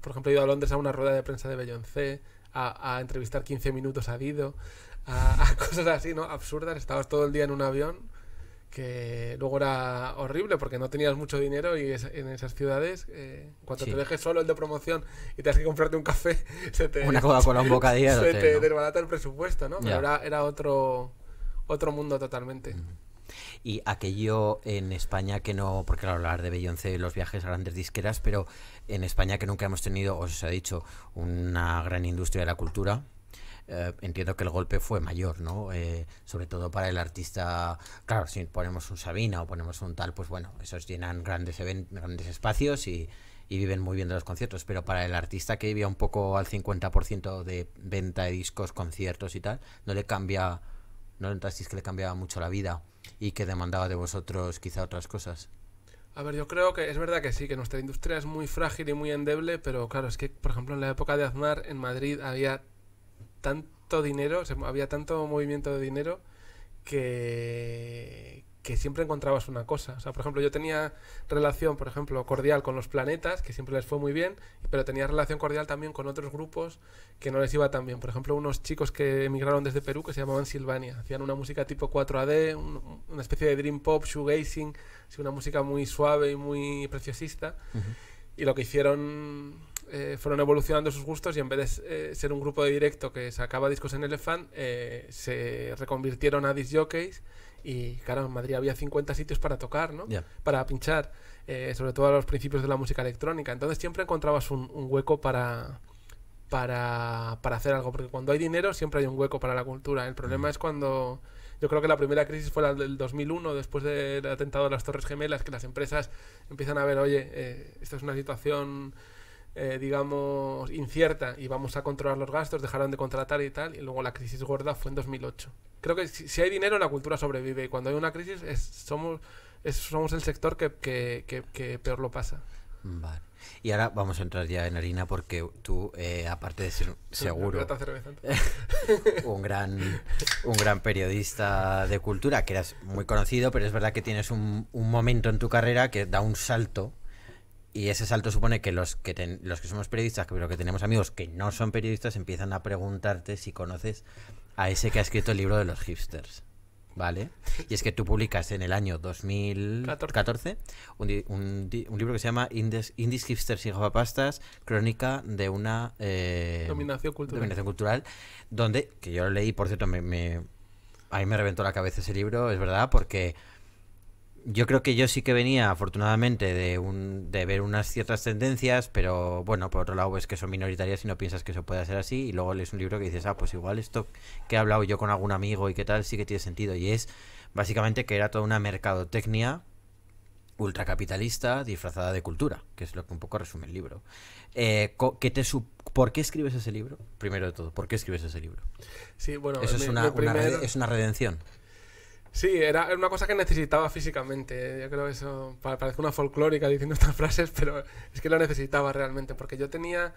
Por ejemplo, he ido a Londres a una rueda de prensa de Beyoncé, a, entrevistar 15 minutos a Dido, a, cosas así, ¿no? Absurdas. Estabas todo el día en un avión que luego era horrible porque no tenías mucho dinero y en esas ciudades, eh, cuando te dejes solo el de promoción y te que comprarte un café, se te, una desbarata el presupuesto, ¿no? Pero era, era, otro, otro mundo totalmente. Y aquello en España que no, porque claro, hablar de Beyoncé, los viajes a grandes disqueras, pero en España que nunca hemos tenido, os he dicho, una gran industria de la cultura, eh, entiendo que el golpe fue mayor, ¿no? Eh, sobre todo para el artista, claro, si ponemos un Sabina o ponemos un tal, pues bueno, esos llenan grandes, grandes espacios y, viven muy bien de los conciertos, pero para el artista que vivía un poco al 50% de venta de discos, conciertos y tal, no le cambia, no le entrasteis que le cambiaba mucho la vida y que demandaba de vosotros quizá otras cosas. A ver, yo creo que es verdad que sí, que nuestra industria es muy frágil y muy endeble, pero claro, es que, por ejemplo, en la época de Aznar, en Madrid había tanto dinero, había tanto movimiento de dinero que, que siempre encontrabas una cosa. por ejemplo, yo tenía relación, por ejemplo, cordial con los planetas, que siempre les fue muy bien, pero tenía relación cordial también con otros grupos que no les iba tan bien. Por ejemplo, unos chicos que emigraron desde Perú que se llamaban Silvania. Hacían una música tipo 4AD, una especie de dream pop, shoegazing, una música muy suave y muy preciosista. Y lo que hicieron eh, fueron evolucionando sus gustos y en vez de eh, ser un grupo de directo que sacaba discos en Elefant eh, se reconvirtieron a disc jockeys y claro, en Madrid había 50 sitios para tocar, ¿no? Para pinchar, sobre todo a los principios de la música electrónica. Entonces siempre encontrabas un, hueco para, para, para, hacer algo, porque cuando hay dinero siempre hay un hueco para la cultura. El problema es cuando... Yo creo que la primera crisis fue la del 2001, después del atentado de las Torres Gemelas, que las empresas empiezan a ver, oye, esta es una situación eh, digamos, incierta y vamos a controlar los gastos, dejaron de contratar y tal, y luego la crisis gorda fue en 2008. Creo que si, hay dinero, la cultura sobrevive, y cuando hay una crisis, somos, somos el sector que, peor lo pasa. Vale. Y ahora vamos a entrar ya en harina porque tú, eh, aparte de ser seguro, un gran, un gran periodista de cultura, que eras muy conocido, pero es verdad que tienes un, un momento en tu carrera que da un salto y ese salto supone que los que los que somos periodistas, pero que tenemos amigos que no son periodistas, empiezan a preguntarte si conoces a ese que ha escrito el libro de los hipsters. ¿Vale? Y es que tú publicas en el año 2014 un, un, un libro que se llama Indies, Hipsters y Pastas, crónica de una eh, dominación, cultural. donde, que yo lo leí, por cierto, me, a mí me reventó la cabeza ese libro, es verdad, porque yo creo que yo sí que venía, afortunadamente, de, un, de ver unas ciertas tendencias, pero bueno, por otro lado ves que son minoritarias y no piensas que eso puede ser así, y luego lees un libro que dices, ah, pues igual esto que he hablado yo con algún amigo y qué tal, sí que tiene sentido, y es básicamente que era toda una mercadotecnia ultracapitalista disfrazada de cultura, que es lo que un poco resume el libro. Eh, te ¿Por qué escribes ese libro? Primero de todo, ¿por qué escribes ese libro? Sí, bueno, eso es, una, es una redención. Sí, era una cosa que necesitaba físicamente. Yo creo que eso parece una folclórica diciendo estas frases, pero es que lo necesitaba realmente, porque yo tenía...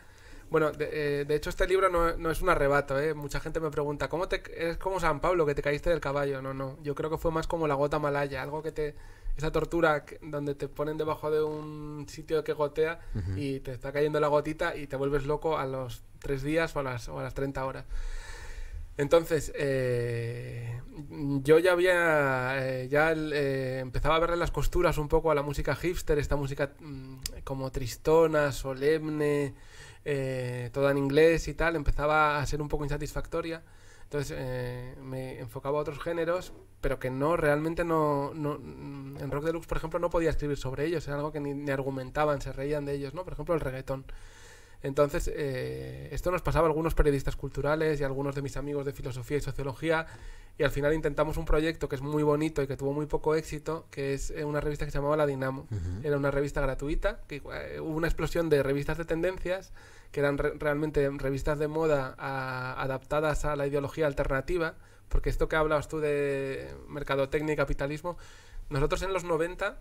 Bueno, de, eh, hecho este libro no, es un arrebato, ¿eh? Mucha gente me pregunta, ¿cómo te... es como San Pablo, que te caíste del caballo? No, no, yo creo que fue más como la gota malaya, algo que te... Esa tortura donde te ponen debajo de un sitio que gotea y te está cayendo la gotita y te vuelves loco a los tres días o a las, o a las 30 horas. Entonces, eh, yo ya había, eh, ya eh, empezaba a verle las costuras un poco a la música hipster, esta música mm, como tristona, solemne, toda en inglés y tal, empezaba a ser un poco insatisfactoria. Entonces me enfocaba a otros géneros, pero que no, realmente no, no, mm, En Rock Deluxe, por ejemplo, no podía escribir sobre ellos, era algo que ni, ni argumentaban, se reían de ellos, ¿no? Por ejemplo, el reggaetón. Entonces, eh, esto nos pasaba a algunos periodistas culturales y a algunos de mis amigos de filosofía y sociología, y al final intentamos un proyecto que es muy bonito y que tuvo muy poco éxito, que es eh, una revista que se llamaba La Dinamo. Era una revista gratuita, que eh, hubo una explosión de revistas de tendencias, que eran realmente revistas de moda adaptadas a la ideología alternativa, porque esto que hablabas tú de mercadotecnia y capitalismo, nosotros en los 90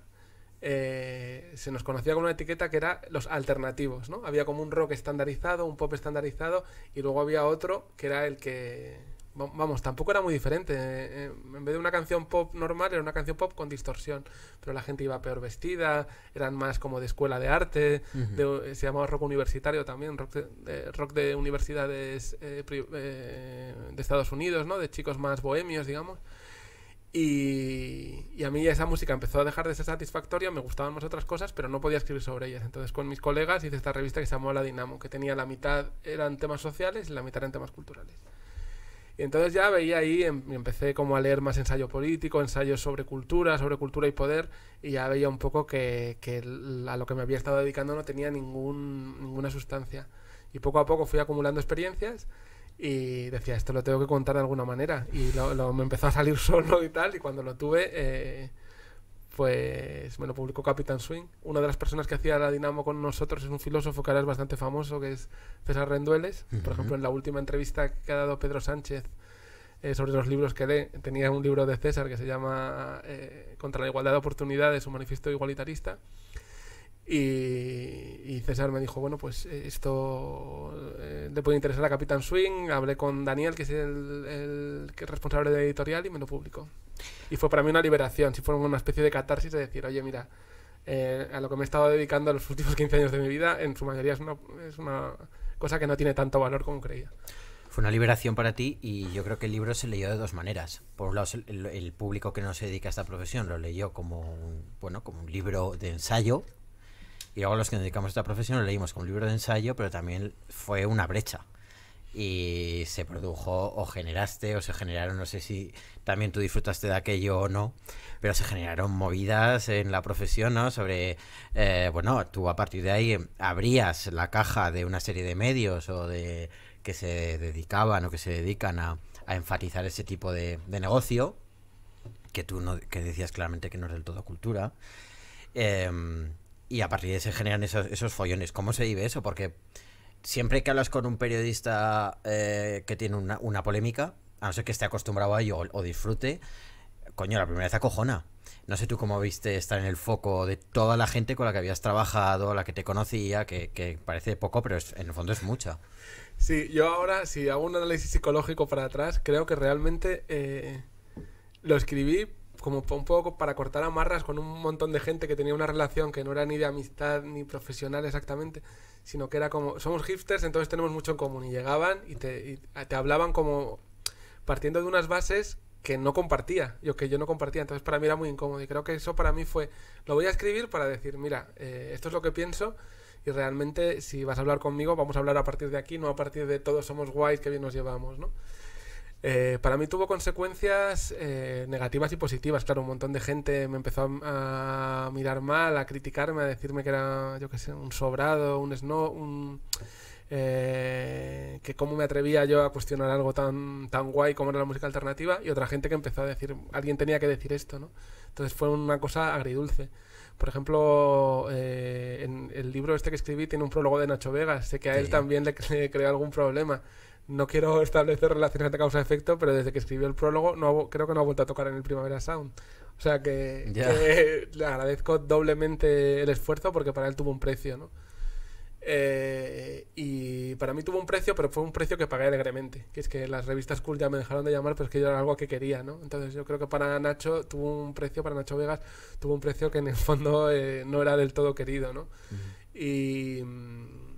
eh, se nos conocía con una etiqueta que era los alternativos, ¿no? Había como un rock estandarizado, un pop estandarizado y luego había otro que era el que... Vamos, tampoco era muy diferente. Eh, eh, en vez de una canción pop normal, era una canción pop con distorsión. Pero la gente iba peor vestida, eran más como de escuela de arte, se llamaba rock universitario también, rock de, universidades de Estados Unidos, ¿no? De chicos más bohemios, digamos. Y, a mí esa música empezó a dejar de ser satisfactoria, me gustaban más otras cosas, pero no podía escribir sobre ellas. Entonces con mis colegas hice esta revista que se llamó La Dinamo, que tenía la mitad eran temas sociales y la mitad eran temas culturales. Y entonces ya veía ahí, em, empecé como a leer más ensayo político, ensayos sobre cultura, sobre cultura y poder, y ya veía un poco que, a lo que me había estado dedicando no tenía ninguna sustancia. Y poco a poco fui acumulando experiencias y decía, esto lo tengo que contar de alguna manera. Y lo, me empezó a salir solo y tal. Y cuando lo tuve, eh, pues me lo publicó Capitán Swing. Una de las personas que hacía la Dinamo con nosotros es un filósofo que ahora es bastante famoso, que es César Rendueles. Por ejemplo, en la última entrevista que ha dado Pedro Sánchez eh, sobre los libros que lee, tenía un libro de César que se llama eh, Contra la Igualdad de Oportunidades, un manifiesto igualitarista. Y, César me dijo, bueno, pues eh, esto eh, le puede interesar a Capitán Swing. Hablé con Daniel, que es el, que es responsable de editorial, y me lo publicó. Y fue para mí una liberación, si fue una especie de catarsis de decir, oye, mira, eh, a lo que me he estado dedicando los últimos 15 años de mi vida, en su mayoría es una, cosa que no tiene tanto valor como creía. Fue una liberación para ti y yo creo que el libro se leyó de dos maneras. Por un lado, el, público que no se dedica a esta profesión lo leyó como bueno, como un libro de ensayo y luego los que nos dedicamos a esta profesión lo leímos como libro de ensayo, pero también fue una brecha. Y se produjo, o generaste, o se generaron, no sé si también tú disfrutaste de aquello o no, pero se generaron movidas en la profesión, ¿no? Sobre, eh, bueno, tú a partir de ahí abrías la caja de una serie de medios o de que se dedicaban o que se dedican a, a enfatizar ese tipo de, negocio, que tú no, que decías claramente que no es del todo cultura. Em, y a partir de ahí se generan esos, follones. ¿Cómo se vive eso? Porque siempre que hablas con un periodista eh, que tiene una, polémica, a no ser que esté acostumbrado a ello o, disfrute, coño, la primera vez acojona. No sé tú cómo viste estar en el foco de toda la gente con la que habías trabajado, la que te conocía, que, parece poco, pero en el fondo es mucha. Sí, yo ahora, si hago un análisis psicológico para atrás, creo que realmente eh, lo escribí como un poco para cortar amarras con un montón de gente que tenía una relación que no era ni de amistad ni profesional exactamente, sino que era como, somos hipsters, entonces tenemos mucho en común. Y llegaban y te, hablaban como partiendo de unas bases que no compartía, yo que yo no compartía, entonces para mí era muy incómodo y creo que eso para mí fue, lo voy a escribir para decir, mira, eh, esto es lo que pienso y realmente si vas a hablar conmigo vamos a hablar a partir de aquí, no a partir de todos somos guays que bien nos llevamos, ¿no? Eh, para mí tuvo consecuencias eh, negativas y positivas. Claro, un montón de gente me empezó a, mirar mal, a criticarme, a decirme que era, yo qué sé, un sobrado, un snow, un... Eh, que cómo me atrevía yo a cuestionar algo tan, tan guay como era la música alternativa y otra gente que empezó a decir, alguien tenía que decir esto, ¿no? Entonces fue una cosa agridulce. Por ejemplo, eh, en el libro este que escribí tiene un prólogo de Nacho Vegas, sé que a él también le, le creó algún problema. No quiero establecer relaciones de causa-efecto, pero desde que escribió el prólogo no creo que no ha vuelto a tocar en el Primavera Sound. O sea que, le agradezco doblemente el esfuerzo porque para él tuvo un precio, ¿no? Eh, y para mí tuvo un precio, pero fue un precio que pagué alegremente. Que es que las revistas cool ya me dejaron de llamar, pero es que yo era algo que quería, ¿no? Entonces yo creo que para Nacho tuvo un precio, para Nacho Vegas tuvo un precio que en el fondo eh, no era del todo querido, ¿no? Y mm,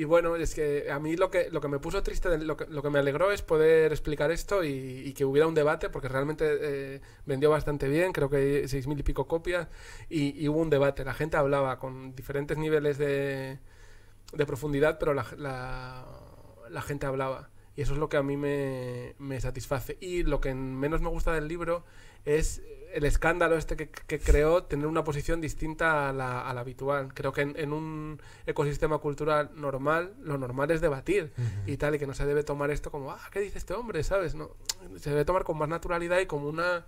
y bueno, es que a mí lo que, lo que me puso triste, lo que, lo que me alegró es poder explicar esto y, que hubiera un debate, porque realmente eh, vendió bastante bien, creo que seis mil y pico copias, y, hubo un debate. La gente hablaba con diferentes niveles de, de profundidad, pero la, la, gente hablaba. Y eso es lo que a mí me, me satisface. Y lo que menos me gusta del libro es el escándalo este que, creó tener una posición distinta a la, habitual. Creo que en, un ecosistema cultural normal, lo normal es debatir y tal, y que no se debe tomar esto como, ah, ¿qué dice este hombre? ¿Sabes? No, se debe tomar con más naturalidad y como una,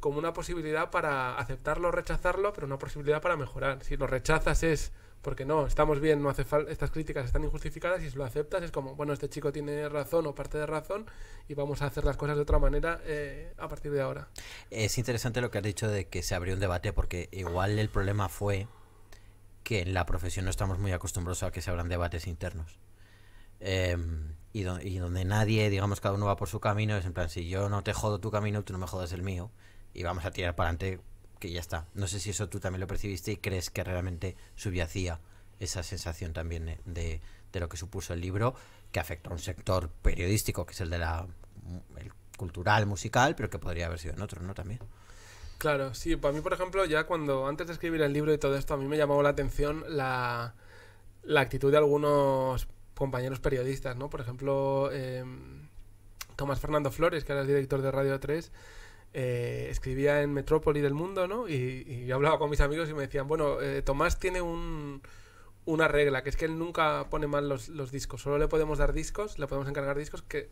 como una posibilidad para aceptarlo o rechazarlo, pero una posibilidad para mejorar. Si lo rechazas es porque no, estamos bien, no hace falta, estas críticas están injustificadas y si lo aceptas es como, bueno, este chico tiene razón o parte de razón y vamos a hacer las cosas de otra manera eh, a partir de ahora. Es interesante lo que has dicho de que se abrió un debate porque igual el problema fue que en la profesión no estamos muy acostumbrados a que se abran debates internos. Em, y, y, donde nadie, digamos, cada uno va por su camino, es en plan, si yo no te jodo tu camino, tú no me jodas el mío y vamos a tirar para adelante que ya está. No sé si eso tú también lo percibiste y crees que realmente subyacía esa sensación también eh, de, lo que supuso el libro, que afecta a un sector periodístico, que es el de la mm, cultural, musical, pero que podría haber sido en otro, ¿no? También. Claro, sí, para mí, por ejemplo, ya cuando antes de escribir el libro y todo esto, a mí me llamó la atención la, actitud de algunos compañeros periodistas, ¿no? Por ejemplo, em, Tomás Fernando Flores, que era el director de Radio 3, eh, escribía en Metrópoli del Mundo, ¿no? Y, yo hablaba con mis amigos y me decían, bueno, eh, Tomás tiene una regla, que es que él nunca pone mal los, discos, solo le podemos dar discos, le podemos encargar discos que,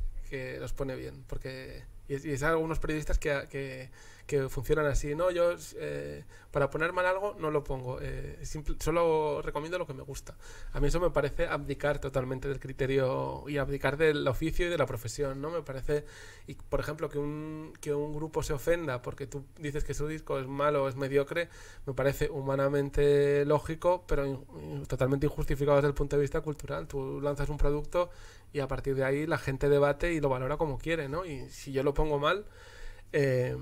los pone bien, porque... Y, es, algunos periodistas que que funcionan así. No, yo eh, para poner mal algo no lo pongo. Eh, solo recomiendo lo que me gusta. A mí eso me parece abdicar totalmente del criterio y abdicar del oficio y de la profesión, ¿no? Me parece, y por ejemplo, que un, que un grupo se ofenda porque tú dices que su disco es malo o es mediocre, me parece humanamente lógico, pero totalmente injustificado desde el punto de vista cultural. Tú lanzas un producto y a partir de ahí la gente debate y lo valora como quiere, ¿no? Y si yo lo pongo mal... Eh,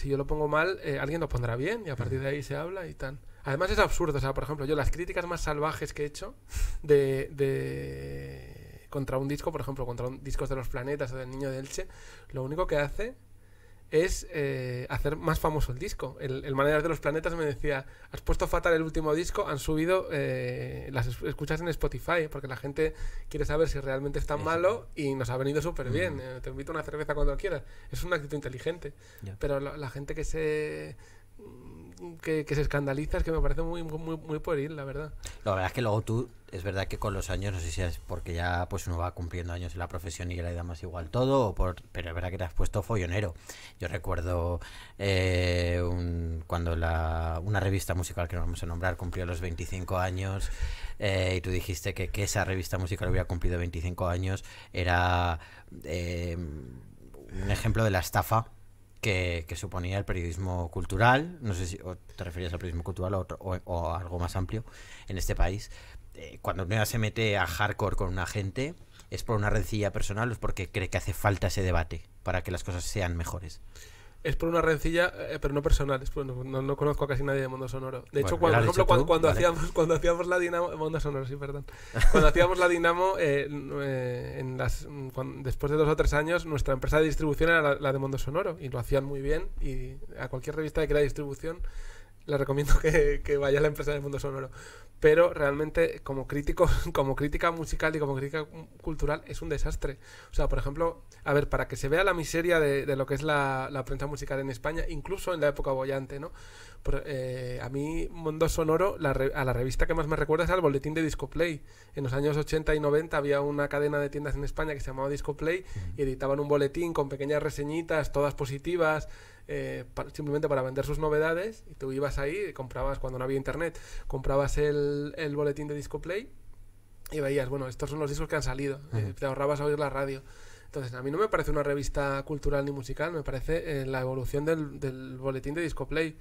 si yo lo pongo mal, eh, alguien lo pondrá bien y a partir de ahí se habla y tal. Además es absurdo, o sea, por ejemplo, yo las críticas más salvajes que he hecho de, de contra un disco, por ejemplo, contra un, discos de los planetas o del niño de Elche, lo único que hace es eh, hacer más famoso el disco. El, el, de los Planetas me decía, has puesto fatal el último disco, han subido eh, las escuchas en Spotify, porque la gente quiere saber si realmente está malo y nos ha venido súper bien. Mm. Eh, te invito a una cerveza cuando quieras. Es un actitud inteligente. Pero la gente que se que, se escandaliza es que me parece muy, muy, muy pueril, la verdad. la verdad es que luego tú, es verdad que con los años, no sé si es porque ya pues uno va cumpliendo años en la profesión y le da más igual todo, por, pero es verdad que te has puesto follonero. Yo recuerdo eh, cuando la, una revista musical que no vamos a nombrar cumplió los 25 años eh, y tú dijiste que, esa revista musical hubiera cumplido 25 años, era eh, un ejemplo de la estafa que, suponía el periodismo cultural, no sé si te referías al periodismo cultural o, algo más amplio en este país. Eh, cuando uno se mete a hardcore con una gente es por una rencilla personal o es porque cree que hace falta ese debate para que las cosas sean mejores es por una rencilla, eh, pero no personal. no, conozco a casi nadie de Mundo Sonoro. De hecho, cuando, por ejemplo, cuando, hacíamos, cuando hacíamos la Dinamo. Mundo Sonoro, sí, Cuando hacíamos la Dinamo, eh, eh, en las, después de dos o tres años, nuestra empresa de distribución era la, de Mundo Sonoro. Y lo hacían muy bien. Y a cualquier revista que la distribución les recomiendo que, vaya a la empresa del mundo sonoro. Pero realmente, como crítico, como crítica musical y como crítica cultural, es un desastre. O sea, por ejemplo, a ver, para que se vea la miseria de, lo que es la, prensa musical en España, incluso en la época bollante, ¿no? Eh, a mí, Mundo Sonoro, a la revista que más me recuerda es al boletín de Discoplay. En los años 80 y 90 había una cadena de tiendas en España que se llamaba Discoplay y editaban un boletín con pequeñas reseñitas, todas positivas. Eh, simplemente para vender sus novedades y tú ibas ahí, comprabas cuando no había internet, comprabas el, boletín de Disco Play y veías, bueno, estos son los discos que han salido, eh, te ahorrabas a oír la radio. Entonces, a mí no me parece una revista cultural ni musical, me parece eh, la evolución del, boletín de Discoplay.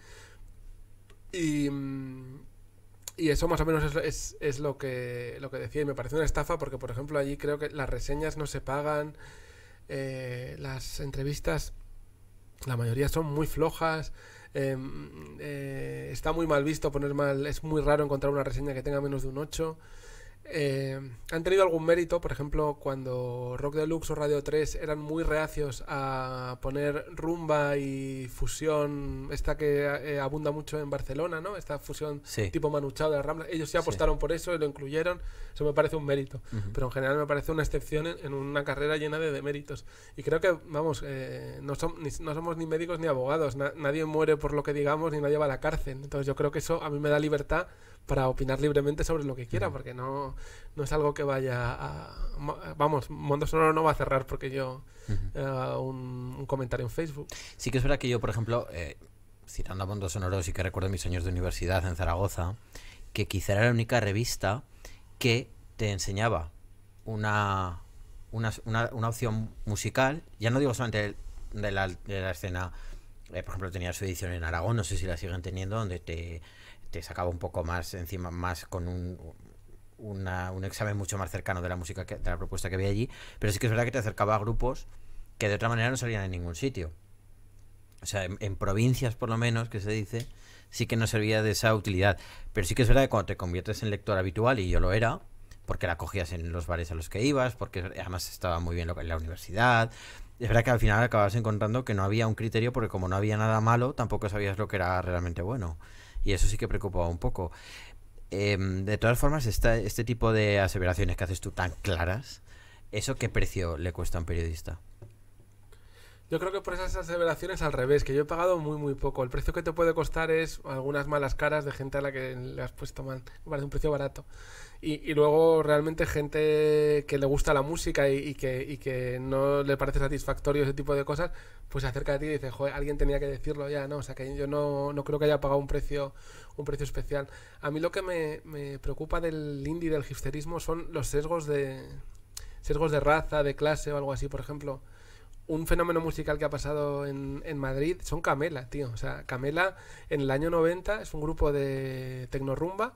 Y, mm, y eso más o menos es, es, lo, que, lo que decía. Y me parece una estafa porque, por ejemplo, allí creo que las reseñas no se pagan, las entrevistas la mayoría son muy flojas. Em, eh, está muy mal visto poner mal. Es muy raro encontrar una reseña que tenga menos de un 8. Eh, han tenido algún mérito, por ejemplo, cuando Rock Deluxe o Radio 3 eran muy reacios a poner rumba y fusión, esta que eh, abunda mucho en Barcelona, ¿no? Esta fusión tipo Manuchado de la Rambla. Ellos sí apostaron por eso y lo incluyeron. Eso me parece un mérito. Pero en general me parece una excepción en, una carrera llena de deméritos. Y creo que, vamos, eh, no, somos ni médicos ni abogados. nadie muere por lo que digamos ni nadie va a la cárcel. Entonces yo creo que eso a mí me da libertad para opinar libremente sobre lo que quiera, porque no, no es algo que vaya a... Vamos, Mundo Sonoro no va a cerrar porque yo eh, un, comentario en Facebook. Sí que es verdad que yo, por ejemplo, eh, citando a Mondo Sonoro, sí que recuerdo mis años de universidad en Zaragoza, que quizá era la única revista que te enseñaba una, una, una, opción musical, ya no digo solamente de la, de la escena, eh, por ejemplo, tenía su edición en Aragón, no sé si la siguen teniendo, donde te te sacaba un poco más encima, más con un, un examen mucho más cercano de la música, de la propuesta que había allí, pero sí que es verdad que te acercaba a grupos que de otra manera no salían en ningún sitio. O sea, en, provincias por lo menos, que se dice, sí que no servía de esa utilidad. Pero sí que es verdad que cuando te conviertes en lector habitual, y yo lo era, porque la cogías en los bares a los que ibas, porque además estaba muy bien lo que en la universidad, es verdad que al final acababas encontrando que no había un criterio porque como no había nada malo, tampoco sabías lo que era realmente bueno. Y eso sí que preocupaba un poco. Em, de todas formas, esta, este tipo de aseveraciones que haces tú tan claras, ¿eso qué precio le cuesta a un periodista? Yo creo que por esas aseveraciones al revés, que yo he pagado muy muy poco. El precio que te puede costar es algunas malas caras de gente a la que le has puesto mal. Me parece un precio barato. Y, luego realmente gente que le gusta la música y, que, no le parece satisfactorio ese tipo de cosas, pues se acerca a ti y dice, joder, alguien tenía que decirlo ya, ¿no? O sea, que yo no, no creo que haya pagado un precio, un precio especial. A mí lo que me, preocupa del indie, del hipsterismo, son los sesgos de, sesgos de raza, de clase o algo así, por ejemplo. Un fenómeno musical que ha pasado en, Madrid son Camela, tío. O sea, Camela en el año 90 es un grupo de tecnorumba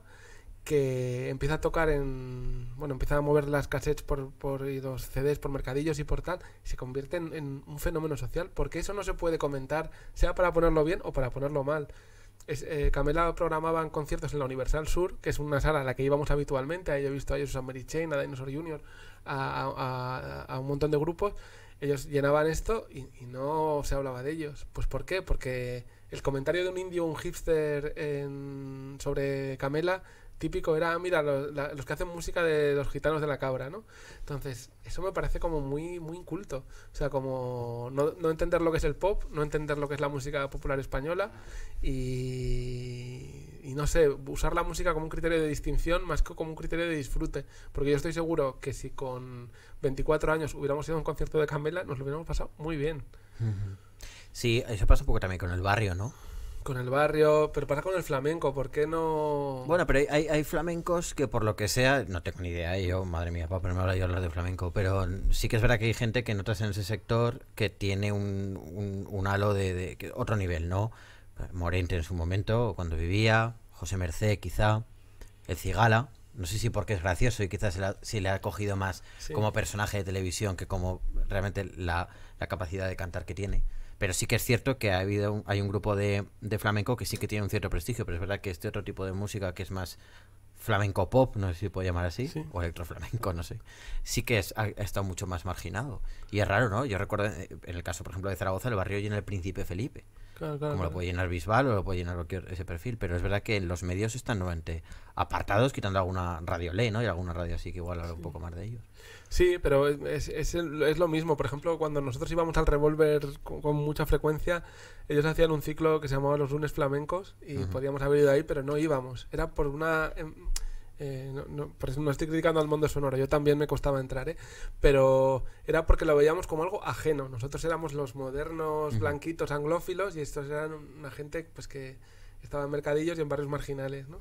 que empieza a tocar en. Bueno, empieza a mover las cassettes por, por, y los CDs por mercadillos y por tal, se convierte en, un fenómeno social, porque eso no se puede comentar, sea para ponerlo bien o para ponerlo mal. Eh, Camela programaban conciertos en la Universal Sur, que es una sala a la que íbamos habitualmente, ahí he visto a ellos a Mary Chain, a Dinosaur Jr., a, un montón de grupos, ellos llenaban esto y, no se hablaba de ellos. Pues ¿por qué? Porque el comentario de un indio, un hipster sobre Camela típico era, mira, los, que hacen música de los gitanos de la cabra, ¿no? Entonces, eso me parece como muy, muy inculto. O sea, como no, entender lo que es el pop, no entender lo que es la música popular española y, no sé, usar la música como un criterio de distinción más que como un criterio de disfrute. Porque yo estoy seguro que si con 24 años hubiéramos ido a un concierto de Cambela, nos lo hubiéramos pasado muy bien. Sí, eso pasa un poco también con el barrio, ¿no? Con el barrio, pero pasa con el flamenco, ¿por qué no...? Bueno, pero hay, flamencos que por lo que sea, no tengo ni idea, yo, madre mía, para ponerme ahora yo a hablar de flamenco, pero sí que es verdad que hay gente que notas en ese sector que tiene un, halo de, otro nivel, ¿no? Morente en su momento, cuando vivía, José Merced quizá, el Cigala, no sé si porque es gracioso y quizás si le ha cogido más como personaje de televisión que como realmente la, la capacidad de cantar que tiene. Pero sí que es cierto que ha habido hay un grupo de, flamenco que sí que tiene un cierto prestigio, pero es verdad que este otro tipo de música que es más flamenco pop, no sé si se puede llamar así, o electroflamenco, no sé, sí que es, ha, estado mucho más marginado. Y es raro, ¿no? Yo recuerdo, eh, en el caso, por ejemplo, de Zaragoza, el barrio llena el Príncipe Felipe. Claro, claro, como lo puede llenar Bisbal o lo puede llenar cualquier ese perfil, pero es verdad que los medios están nuevamente apartados, quitando alguna radio ley, ¿no? Y alguna radio así que igual habla un poco más de ellos. Sí, pero es, es, es, lo mismo. Por ejemplo, cuando nosotros íbamos al revólver con, mucha frecuencia, ellos hacían un ciclo que se llamaba los lunes flamencos y podíamos haber ido ahí, pero no íbamos. Era por una... Em, eh, no, por eso no estoy criticando al mundo sonoro, yo también me costaba entrar, ¿eh? pero era porque lo veíamos como algo ajeno. Nosotros éramos los modernos, blanquitos, anglófilos y estos eran una gente pues que estaba en mercadillos y en barrios marginales, ¿no?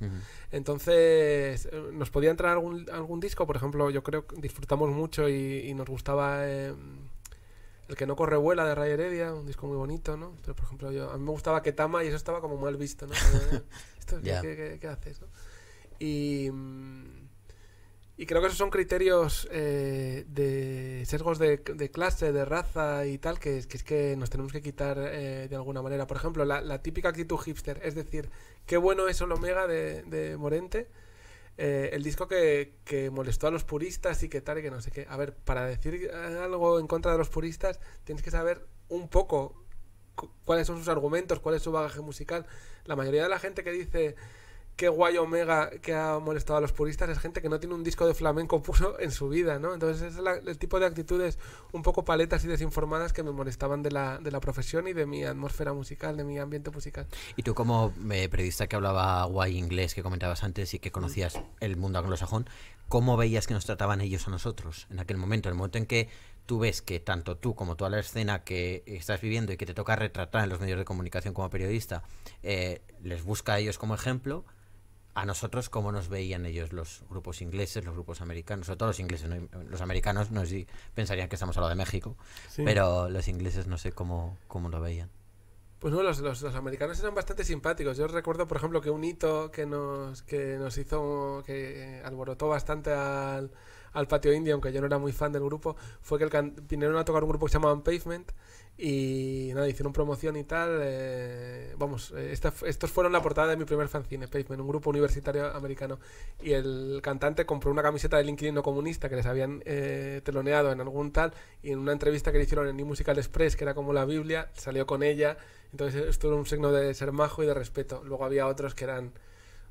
Entonces, eh, ¿nos podía entrar algún, algún disco? Por ejemplo, yo creo que disfrutamos mucho y, nos gustaba em, El que no corre vuela de Ray Heredia, un disco muy bonito, ¿no? Pero, por ejemplo, a mí me gustaba Ketama y eso estaba como mal visto, ¿no? ¿qué, haces, Y... Mm, y creo que esos son criterios eh, de sesgos de, clase, de raza y tal, que, que es que nos tenemos que quitar eh, de alguna manera. Por ejemplo, la, típica actitud hipster, es decir, qué bueno es el Omega de, Morente, eh, el disco que, molestó a los puristas y que tal y que no sé qué. A ver, para decir algo en contra de los puristas, tienes que saber un poco cuáles son sus argumentos, cuál es su bagaje musical. La mayoría de la gente que dice... Qué Guay Omega que ha molestado a los puristas es gente que no tiene un disco de flamenco puro en su vida, ¿no? Entonces es el tipo de actitudes un poco paletas y desinformadas que me molestaban de la, de la profesión y de mi atmósfera musical, de mi ambiente musical. Y tú como eh, periodista que hablaba Guay inglés, que comentabas antes y que conocías el mundo anglosajón, ¿cómo veías que nos trataban ellos a nosotros en aquel momento? En el momento en que tú ves que tanto tú como toda la escena que estás viviendo y que te toca retratar en los medios de comunicación como periodista, eh, les busca a ellos como ejemplo a nosotros cómo nos veían ellos los grupos ingleses, los grupos americanos, sobre todo los ingleses, los americanos no pensarían que estamos hablando de México, pero los ingleses no sé cómo, cómo lo veían. Pues no, los, los, americanos eran bastante simpáticos. Yo recuerdo, por ejemplo, que un hito que nos, que nos hizo, que alborotó bastante al, patio indio, aunque yo no era muy fan del grupo, fue que vinieron a tocar un grupo que se llamaba Pavement y nada, hicieron promoción y tal. Eh, vamos, eh, estos fueron la portada de mi primer fanzine, en un grupo universitario americano. Y el cantante compró una camiseta del inquilino comunista que les habían eh, teloneado en algún tal. Y en una entrevista que le hicieron en New Musical Express, que era como la Biblia, salió con ella. Entonces esto era un signo de ser majo y de respeto. Luego había otros que eran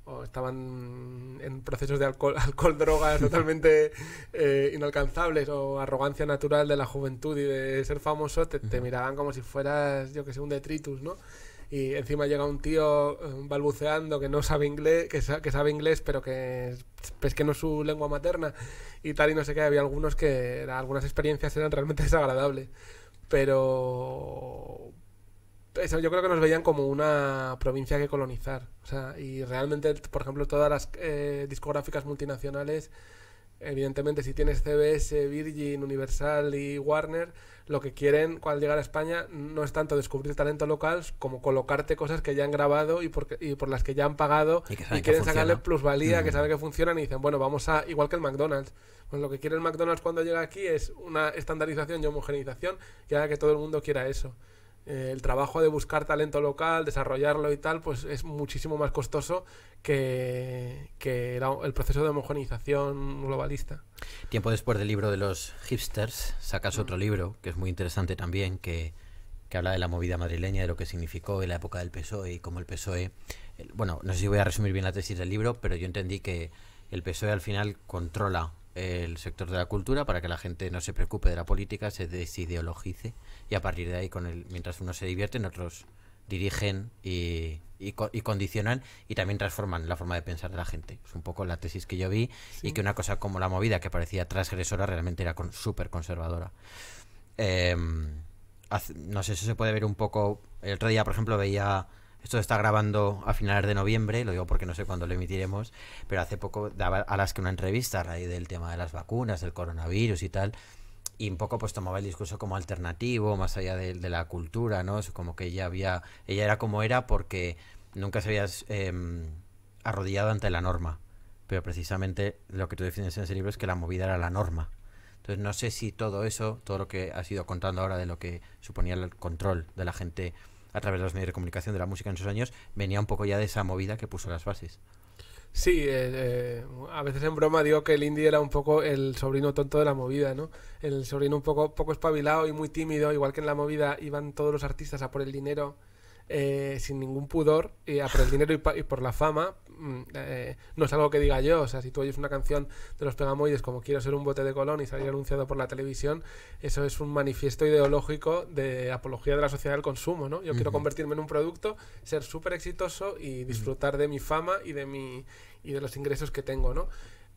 o estaban en procesos de alcohol, alcohol drogas totalmente eh, inalcanzables o arrogancia natural de la juventud y de ser famoso, te, miraban como si fueras, yo que sé, un detritus, ¿no? y encima llega un tío eh, balbuceando que no sabe inglés, que, que sabe inglés, pero que es pues que no es su lengua materna y tal y no sé qué, había algunos que algunas experiencias eran realmente desagradables, pero yo creo que nos veían como una provincia que colonizar. O sea, y realmente, por ejemplo, todas las eh, discográficas multinacionales, evidentemente, si tienes CBS, Virgin, Universal y Warner, lo que quieren al llegar a España no es tanto descubrir talento local como colocarte cosas que ya han grabado y por, y por las que ya han pagado y, quieren sacarle plusvalía, que saben que funcionan y dicen, bueno, vamos a, igual que el McDonald's, pues lo que quiere el McDonald's cuando llega aquí es una estandarización y homogeneización que haga que todo el mundo quiera eso. Eh, el trabajo de buscar talento local, desarrollarlo y tal, pues es muchísimo más costoso que, que el proceso de homogenización globalista. Tiempo después del libro de los hipsters, sacas otro mm. libro que es muy interesante también, que, que habla de la movida madrileña, de lo que significó en la época del PSOE y cómo el PSOE... bueno, no sé si voy a resumir bien la tesis del libro, pero yo entendí que el PSOE al final controla el sector de la cultura para que la gente no se preocupe de la política, se desideologice y a partir de ahí, con el, mientras unos se divierten, otros dirigen y, condicionan y también transforman la forma de pensar de la gente. Es un poco la tesis que yo vi y que una cosa como la movida que parecía transgresora realmente era con, súper conservadora. Em, no sé si se puede ver un poco, el otro día por ejemplo veía esto está grabando a finales de noviembre, lo digo porque no sé cuándo lo emitiremos, pero hace poco daba a las que una entrevista a raíz del tema de las vacunas, del coronavirus y tal, y un poco pues tomaba el discurso como alternativo, más allá de, la cultura, ¿no? Como que ella había, ella era como era porque nunca se había em, arrodillado ante la norma, pero precisamente lo que tú defines en ese libro es que la movida era la norma. Entonces no sé si todo eso, todo lo que has ido contando ahora de lo que suponía el control de la gente a través de los medios de comunicación de la música en sus años, venía un poco ya de esa movida que puso las bases. Sí, eh, eh, a veces en broma digo que el indie era un poco el sobrino tonto de la movida, ¿no? El sobrino un poco, poco espabilado y muy tímido, igual que en la movida iban todos los artistas a por el dinero eh, sin ningún pudor, a por el dinero y, por la fama, Mm, eh, no es algo que diga yo, o sea, si tú oyes una canción de los pegamoides como quiero ser un bote de Colón y salir anunciado por la televisión, eso es un manifiesto ideológico de apología de la sociedad del consumo, ¿no? Yo quiero convertirme en un producto, ser súper exitoso y disfrutar de mi fama y de, mi, y de los ingresos que tengo, ¿no?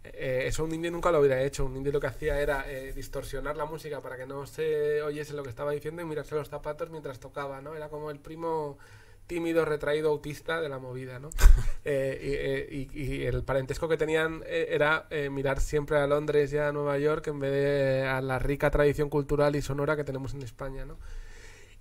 Eh, eso un indie nunca lo hubiera hecho. Un indie lo que hacía era eh, distorsionar la música para que no se oyese lo que estaba diciendo y mirarse los zapatos mientras tocaba, ¿no? Era como el primo tímido, retraído, autista de la movida, ¿no? Eh, eh, y, el parentesco que tenían eh, era mirar siempre a Londres y a Nueva York en vez de a la rica tradición cultural y sonora que tenemos en España,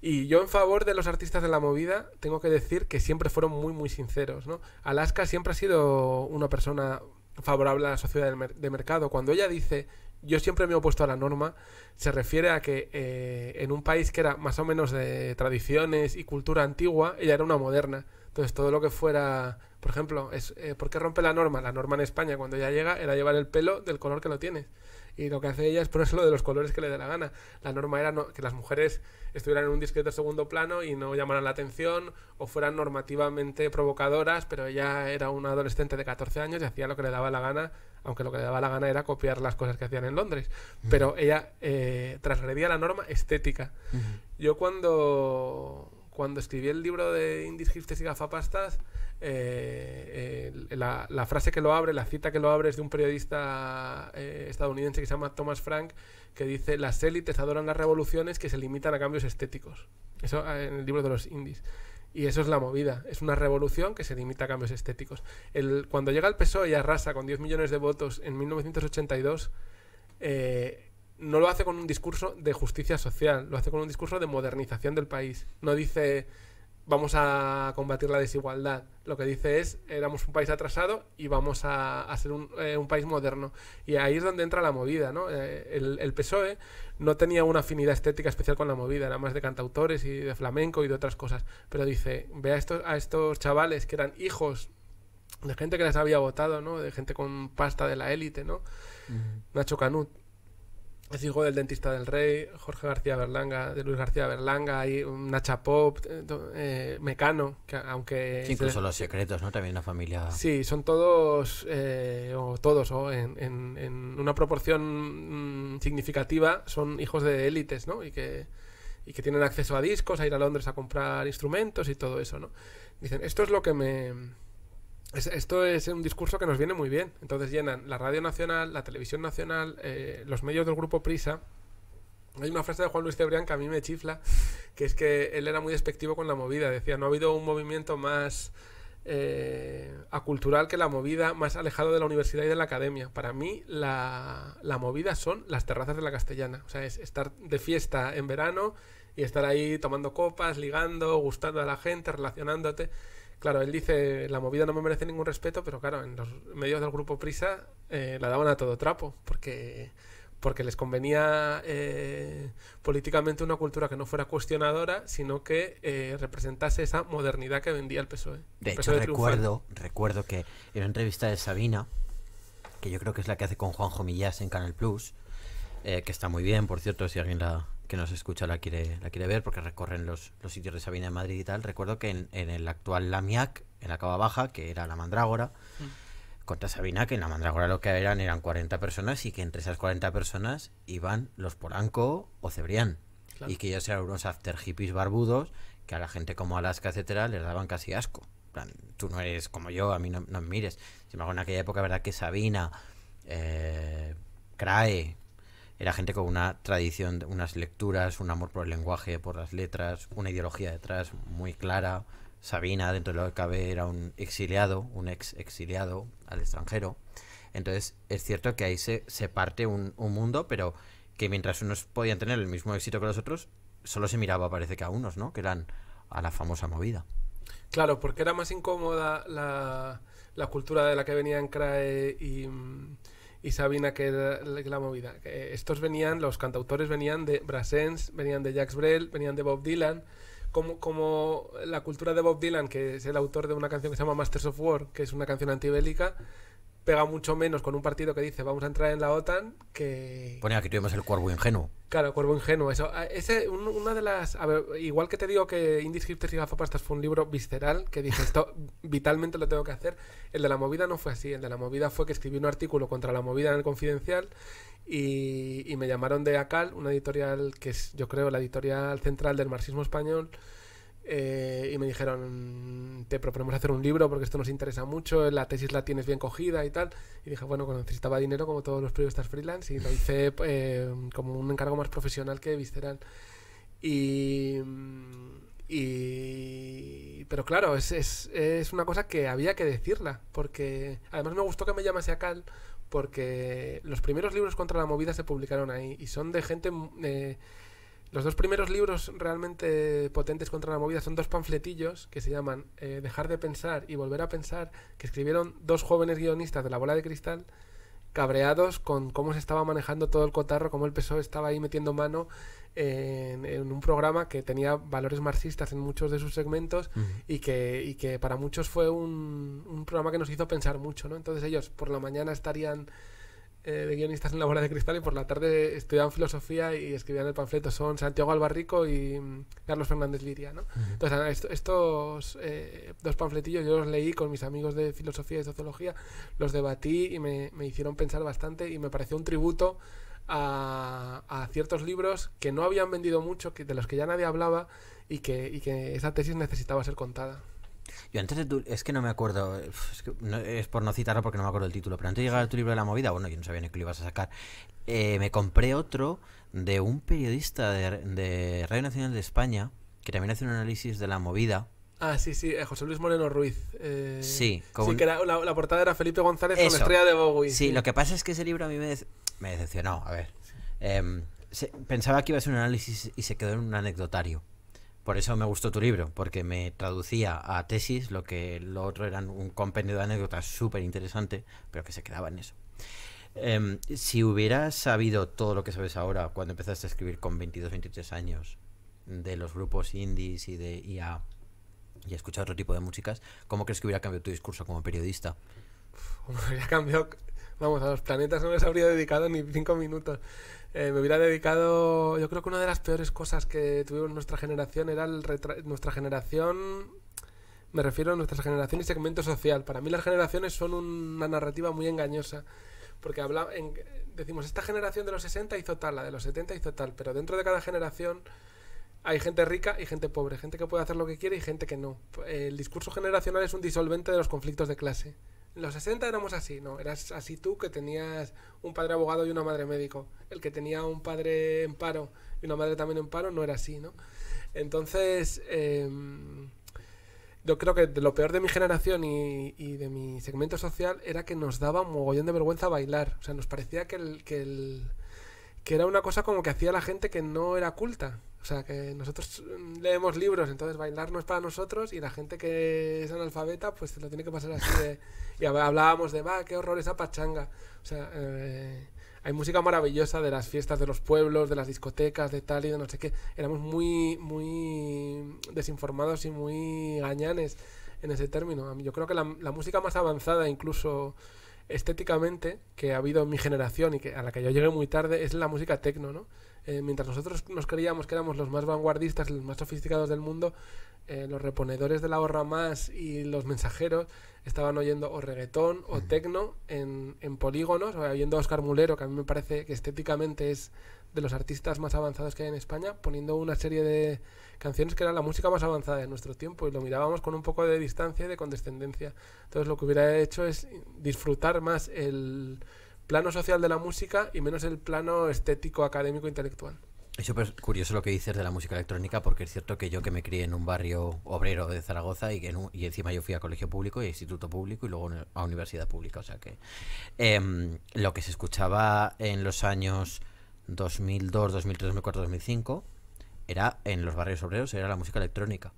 Y yo en favor de los artistas de la movida tengo que decir que siempre fueron muy, muy sinceros, ¿no? Alaska siempre ha sido una persona favorable a la sociedad de mercado. Cuando ella dice yo siempre me he opuesto a la norma, se refiere a que eh, en un país que era más o menos de tradiciones y cultura antigua, ella era una moderna. Entonces todo lo que fuera, por ejemplo, es, eh, ¿por qué rompe la norma? La norma en España cuando ella llega era llevar el pelo del color que lo tienes y lo que hace ella es por eso lo de los colores que le dé la gana. La norma era que las mujeres estuvieran en un discreto segundo plano y no llamaran la atención o fueran normativamente provocadoras, pero ella era una adolescente de 14 años y hacía lo que le daba la gana, aunque lo que le daba la gana era copiar las cosas que hacían en Londres. Pero ella eh, trasgredía la norma estética. Yo cuando cuando escribí el libro de Indies, Hipsters y Gafapastas, eh, la, frase que lo abre, la cita que lo abre es de un periodista eh, estadounidense que se llama Thomas Frank, que dice, las élites adoran las revoluciones que se limitan a cambios estéticos. Eso ah, en el libro de los Indies. Y eso es la movida, es una revolución que se limita a cambios estéticos. cuando llega el PSOE y arrasa con 10 millones de votos en 1982, eh, no lo hace con un discurso de justicia social, lo hace con un discurso de modernización del país. No dice vamos a combatir la desigualdad. Lo que dice es, éramos un país atrasado y vamos a, ser eh, un, país moderno. Y ahí es donde entra la movida, ¿no? Eh, el, PSOE no tenía una afinidad estética especial con la movida, era más de cantautores y de flamenco y de otras cosas. Pero dice, ve a estos, a estos chavales que eran hijos de gente que les había votado, ¿no? De gente con pasta de la élite, ¿no? Nacho Canut es hijo del Dentista del Rey, Jorge García Berlanga, de Luis García Berlanga, y Nacha Pop, eh, eh, Mecano, que aunque... incluso los secretos, ¿no? También la familia... Sí, son todos, eh, o todos, o en, una proporción mm, significativa, son hijos de élites, ¿no? Y que, y que tienen acceso a discos, a ir a Londres a comprar instrumentos y todo eso, ¿no? Dicen, esto es lo que me esto es un discurso que nos viene muy bien. Entonces llenan la Radio Nacional, la Televisión Nacional, eh, los medios del Grupo Prisa. Hay una frase de Juan Luis Cebrián que a mí me chifla, que es que él era muy despectivo con la movida. Decía, no ha habido un movimiento más eh, acultural que la movida, más alejado de la universidad y de la academia. Para mí, la, la movida son las terrazas de la castellana. O sea, es estar de fiesta en verano y estar ahí tomando copas, ligando, gustando a la gente, relacionándote. Claro, él dice, la movida no me merece ningún respeto, pero claro, en los medios del grupo Prisa eh, la daban a todo trapo, porque, porque les convenía eh, políticamente una cultura que no fuera cuestionadora, sino que eh, representase esa modernidad que vendía el PSOE. De hecho, e recuerdo, recuerdo que en una entrevista de Sabina, que yo creo que es la que hace con Juanjo Millás en Canal Plus, que está muy bien, por cierto, si alguien la, que nos escucha la quiere, la quiere ver porque recorren los, los sitios de Sabina en Madrid y tal. Recuerdo que en, el actual Lamiac, en la Cava Baja, que era la Mandrágora, mm. contra Sabina, que en la Mandrágora lo que eran eran 40 personas y que entre esas 40 personas iban los Polanco o Cebrián. Y que ellos eran unos after hippies barbudos que a la gente como Alaska, etcétera, les daban casi asco. tú no eres como yo, a mí no, me mires. Sin embargo, en aquella época, ¿verdad? Que Sabina, eh, Crae, era gente con una tradición, unas lecturas, un amor por el lenguaje, por las letras, una ideología detrás muy clara. Sabina, dentro de lo que cabe, era un exiliado, un ex exiliado al extranjero. Entonces, es cierto que ahí se, se parte un, mundo, pero que mientras unos podían tener el mismo éxito que los otros, solo se miraba, parece que a unos, ¿no? Que eran a la famosa movida. Claro, porque era más incómoda la, la cultura de la que venían Crae y y Sabina, que la movida. Estos venían, los cantautores venían de Brasens, venían de Jacques Brel, venían de Bob Dylan. Como, como la cultura de Bob Dylan, que es el autor de una canción que se llama Masters of War, que es una canción antibélica, pega mucho menos con un partido que dice vamos a entrar en la OTAN que... ponía aquí tuvimos el cuervo ingenuo. Claro, cuervo ingenuo. Eso, ah, ese, una de las... igual que te digo que Indiscriptes y Gafapastas fue un libro visceral, que dije esto vitalmente lo tengo que hacer, el de la movida no fue así. El de la movida fue que escribí un artículo contra la movida en el Confidencial y, y me llamaron de ACAL, una editorial que es yo creo la editorial central del marxismo español eh, y me dijeron, te proponemos hacer un libro porque esto nos interesa mucho, la tesis la tienes bien cogida y tal. Y dije, bueno, cuando pues necesitaba dinero, como todos los periodistas freelance, y lo hice eh, como un encargo más profesional que Visceral. Y, pero claro, es, es, una cosa que había que decirla, porque además me gustó que me llamase a Cal, porque los primeros libros contra la movida se publicaron ahí y son de gente... Eh, los dos primeros libros realmente potentes contra la movida son dos panfletillos que se llaman eh, Dejar de pensar y Volver a pensar, que escribieron dos jóvenes guionistas de La Bola de Cristal, cabreados con cómo se estaba manejando todo el cotarro, cómo el PSOE estaba ahí metiendo mano en, un programa que tenía valores marxistas en muchos de sus segmentos y, que, que para muchos fue un, un programa que nos hizo pensar mucho. ¿no? Entonces ellos por la mañana estarían eh, de guionistas en la bola de cristal y por la tarde estudiaban filosofía y escribían el panfleto. Son Santiago Albarrico y mm, Carlos Fernández Liria, ¿no? Entonces, estos eh, dos panfletillos yo los leí con mis amigos de filosofía y sociología, los debatí y me, hicieron pensar bastante y me pareció un tributo a, a, ciertos libros que no habían vendido mucho, que, de los que ya nadie hablaba y que, y que esa tesis necesitaba ser contada. Yo antes de es que no me acuerdo, es, por no citarlo porque no me acuerdo el título, pero antes de llegar a tu libro de la movida, bueno, yo no sabía ni que lo ibas a sacar, eh, me compré otro de un periodista de, Radio Nacional de España, que también hace un análisis de la movida. Ah, sí, sí, eh, José Luis Moreno Ruiz. Eh, sí, que la, portada era Felipe González con estrella de Bowie. Sí, lo que pasa es que ese libro a mí me, decepcionó, a ver. Em, pensaba que iba a ser un análisis y se quedó en un anecdotario. Por eso me gustó tu libro, porque me traducía a tesis lo que lo otro eran un compendio de anécdotas súper interesante, pero que se quedaba en eso. Em, si hubieras sabido todo lo que sabes ahora, cuando empezaste a escribir con 22, 23 años, de los grupos indies y de IA y, y escuchar otro tipo de músicas, ¿cómo crees que hubiera cambiado tu discurso como periodista? cómo hubiera cambiado, vamos, a los planetas no les habría dedicado ni cinco minutos. Eh, me hubiera dedicado. Yo creo que una de las peores cosas que tuvimos nuestra generación era el nuestra generación. Me refiero a nuestra generación y segmento social. Para mí, las generaciones son una narrativa muy engañosa. Porque decimos, esta generación de los 60 hizo tal, la de los 70 hizo tal. Pero dentro de cada generación hay gente rica y gente pobre. Gente que puede hacer lo que quiere y gente que no. El discurso generacional es un disolvente de los conflictos de clase. En los 60 éramos así, no, eras así tú que tenías un padre abogado y una madre médico. El que tenía un padre en paro y una madre también en paro no era así, ¿no? Entonces, em, yo creo que lo peor de mi generación y, de mi segmento social era que nos daba un mogollón de vergüenza bailar. O sea, nos parecía que, que, que era una cosa como que hacía la gente que no era culta. O sea, que nosotros mm, leemos libros, entonces bailar no es para nosotros y la gente que es analfabeta, pues se lo tiene que pasar así de... Y hablábamos de, va, qué horror esa pachanga. O sea, eh, hay música maravillosa de las fiestas de los pueblos, de las discotecas, de tal y de no sé qué. Éramos muy, muy desinformados y muy gañanes en ese término. Yo creo que la, música más avanzada, incluso estéticamente, que ha habido en mi generación y que a la que yo llegué muy tarde, es la música tecno, ¿no? Eh, mientras nosotros nos creíamos que éramos los más vanguardistas, los más sofisticados del mundo, eh, los reponedores de la gorra más y los mensajeros estaban oyendo o reggaetón o tecno en, en polígonos, oyendo a Oscar Mulero, que a mí me parece que estéticamente es de los artistas más avanzados que hay en España, poniendo una serie de canciones que era la música más avanzada de nuestro tiempo y lo mirábamos con un poco de distancia y de condescendencia. Entonces lo que hubiera hecho es disfrutar más el plano social de la música y menos el plano estético, académico, intelectual. Es súper curioso lo que dices de la música electrónica, porque es cierto que yo que me crié en un barrio obrero de Zaragoza y, que y encima yo fui a colegio público y instituto público y luego a universidad pública. O sea que em, lo que se escuchaba en los años 2002, 2003, 2004, 2005 era en los barrios obreros era la música electrónica.